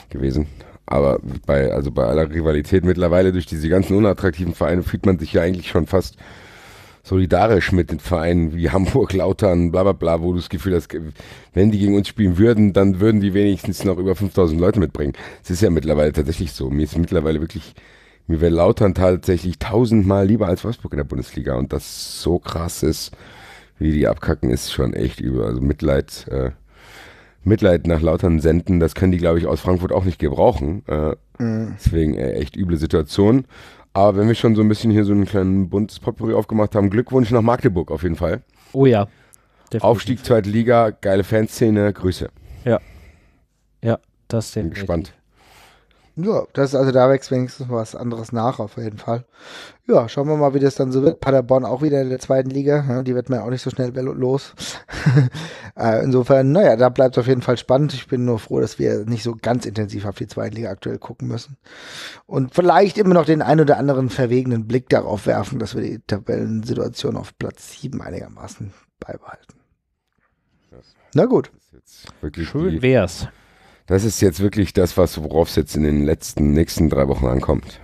gewesen. Aber bei, also bei aller Rivalität mittlerweile durch diese ganzen unattraktiven Vereine fühlt man sich ja eigentlich schon fast solidarisch mit den Vereinen wie Hamburg, Lautern, bla bla bla, wo du das Gefühl hast, wenn die gegen uns spielen würden, dann würden die wenigstens noch über 5000 Leute mitbringen. Es ist ja mittlerweile tatsächlich so. Mir ist mittlerweile wirklich, mir wäre Lautern tatsächlich tausendmal lieber als Wolfsburg in der Bundesliga. Und das so krass ist, wie die abkacken, ist schon echt übel. Also Mitleid, äh, Mitleid nach Lautern senden, das können die, glaube ich, aus Frankfurt auch nicht gebrauchen. Äh, mhm. Deswegen äh, echt üble Situation. Aber wenn wir schon so ein bisschen hier so einen kleinen buntes Potpourri aufgemacht haben, Glückwunsch nach Magdeburg auf jeden Fall. Oh ja. Definitiv. Aufstieg zweite Liga, geile Fanszene, Grüße. Ja. Ja, das definitiv. Bin gespannt. Ja, das ist also da wächst wenigstens was anderes nach, auf jeden Fall. Ja, schauen wir mal, wie das dann so wird. Paderborn auch wieder in der zweiten Liga. Ja, ne? die wird man ja auch nicht so schnell los. *laughs* Äh, insofern, naja, da bleibt es auf jeden Fall spannend. Ich bin nur froh, dass wir nicht so ganz intensiv auf die zweite Liga aktuell gucken müssen. Und vielleicht immer noch den ein oder anderen verwegenen Blick darauf werfen, dass wir die Tabellensituation auf Platz 7 einigermaßen beibehalten. Na gut. Schön wär's. Das ist jetzt wirklich das, was worauf es jetzt in den letzten nächsten drei Wochen ankommt.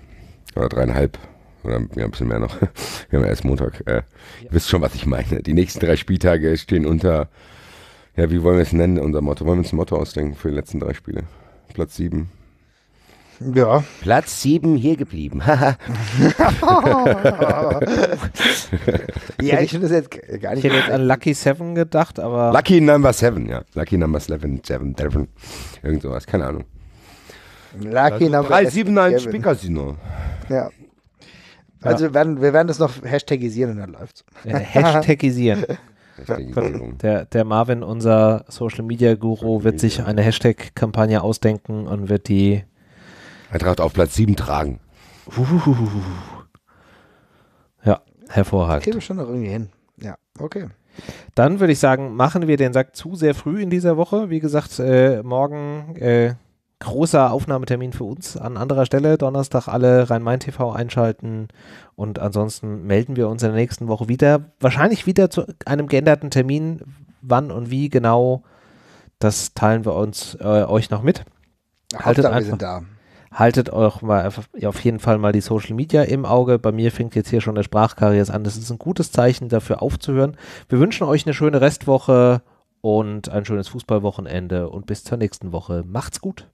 Oder dreieinhalb. Oder ja, ein bisschen mehr noch. *laughs* Wir haben erst Montag. Äh, ja. Ihr wisst schon, was ich meine. Die nächsten drei Spieltage stehen unter, ja, wie wollen wir es nennen, unser Motto. Wollen wir uns ein Motto ausdenken für die letzten drei Spiele? Platz sieben. Ja. Platz 7 hier geblieben. *laughs* ja, *laughs* ich finde das jetzt gar nicht. Ich hätte jetzt an Lucky 7 gedacht, aber. Lucky Number 7, ja. Lucky Number 7, 7, 7. Irgend sowas, keine Ahnung. Lucky also Number 379 Spielcasino. Ja. Also ja. Werden, wir werden das noch hashtagisieren und dann läuft's. Äh, hashtagisieren. *laughs* Der, der, Marvin, unser Social Media Guru, wird sich eine Hashtag-Kampagne ausdenken und wird die Eintracht auf Platz 7 tragen. Uhuhuhu. Ja, hervorragend. Kriegen wir schon noch irgendwie hin. Ja, okay. Dann würde ich sagen, machen wir den Sack zu sehr früh in dieser Woche. Wie gesagt, äh, morgen äh, großer Aufnahmetermin für uns an anderer Stelle. Donnerstag alle Rhein-Main-TV einschalten und ansonsten melden wir uns in der nächsten Woche wieder. Wahrscheinlich wieder zu einem geänderten Termin. Wann und wie genau, das teilen wir uns äh, euch noch mit. Haltet Hauptsache, einfach, wir sind da haltet euch mal auf jeden Fall mal die Social Media im Auge. Bei mir fängt jetzt hier schon der Sprachkaries an. Das ist ein gutes Zeichen dafür aufzuhören. Wir wünschen euch eine schöne Restwoche und ein schönes Fußballwochenende und bis zur nächsten Woche. Macht's gut.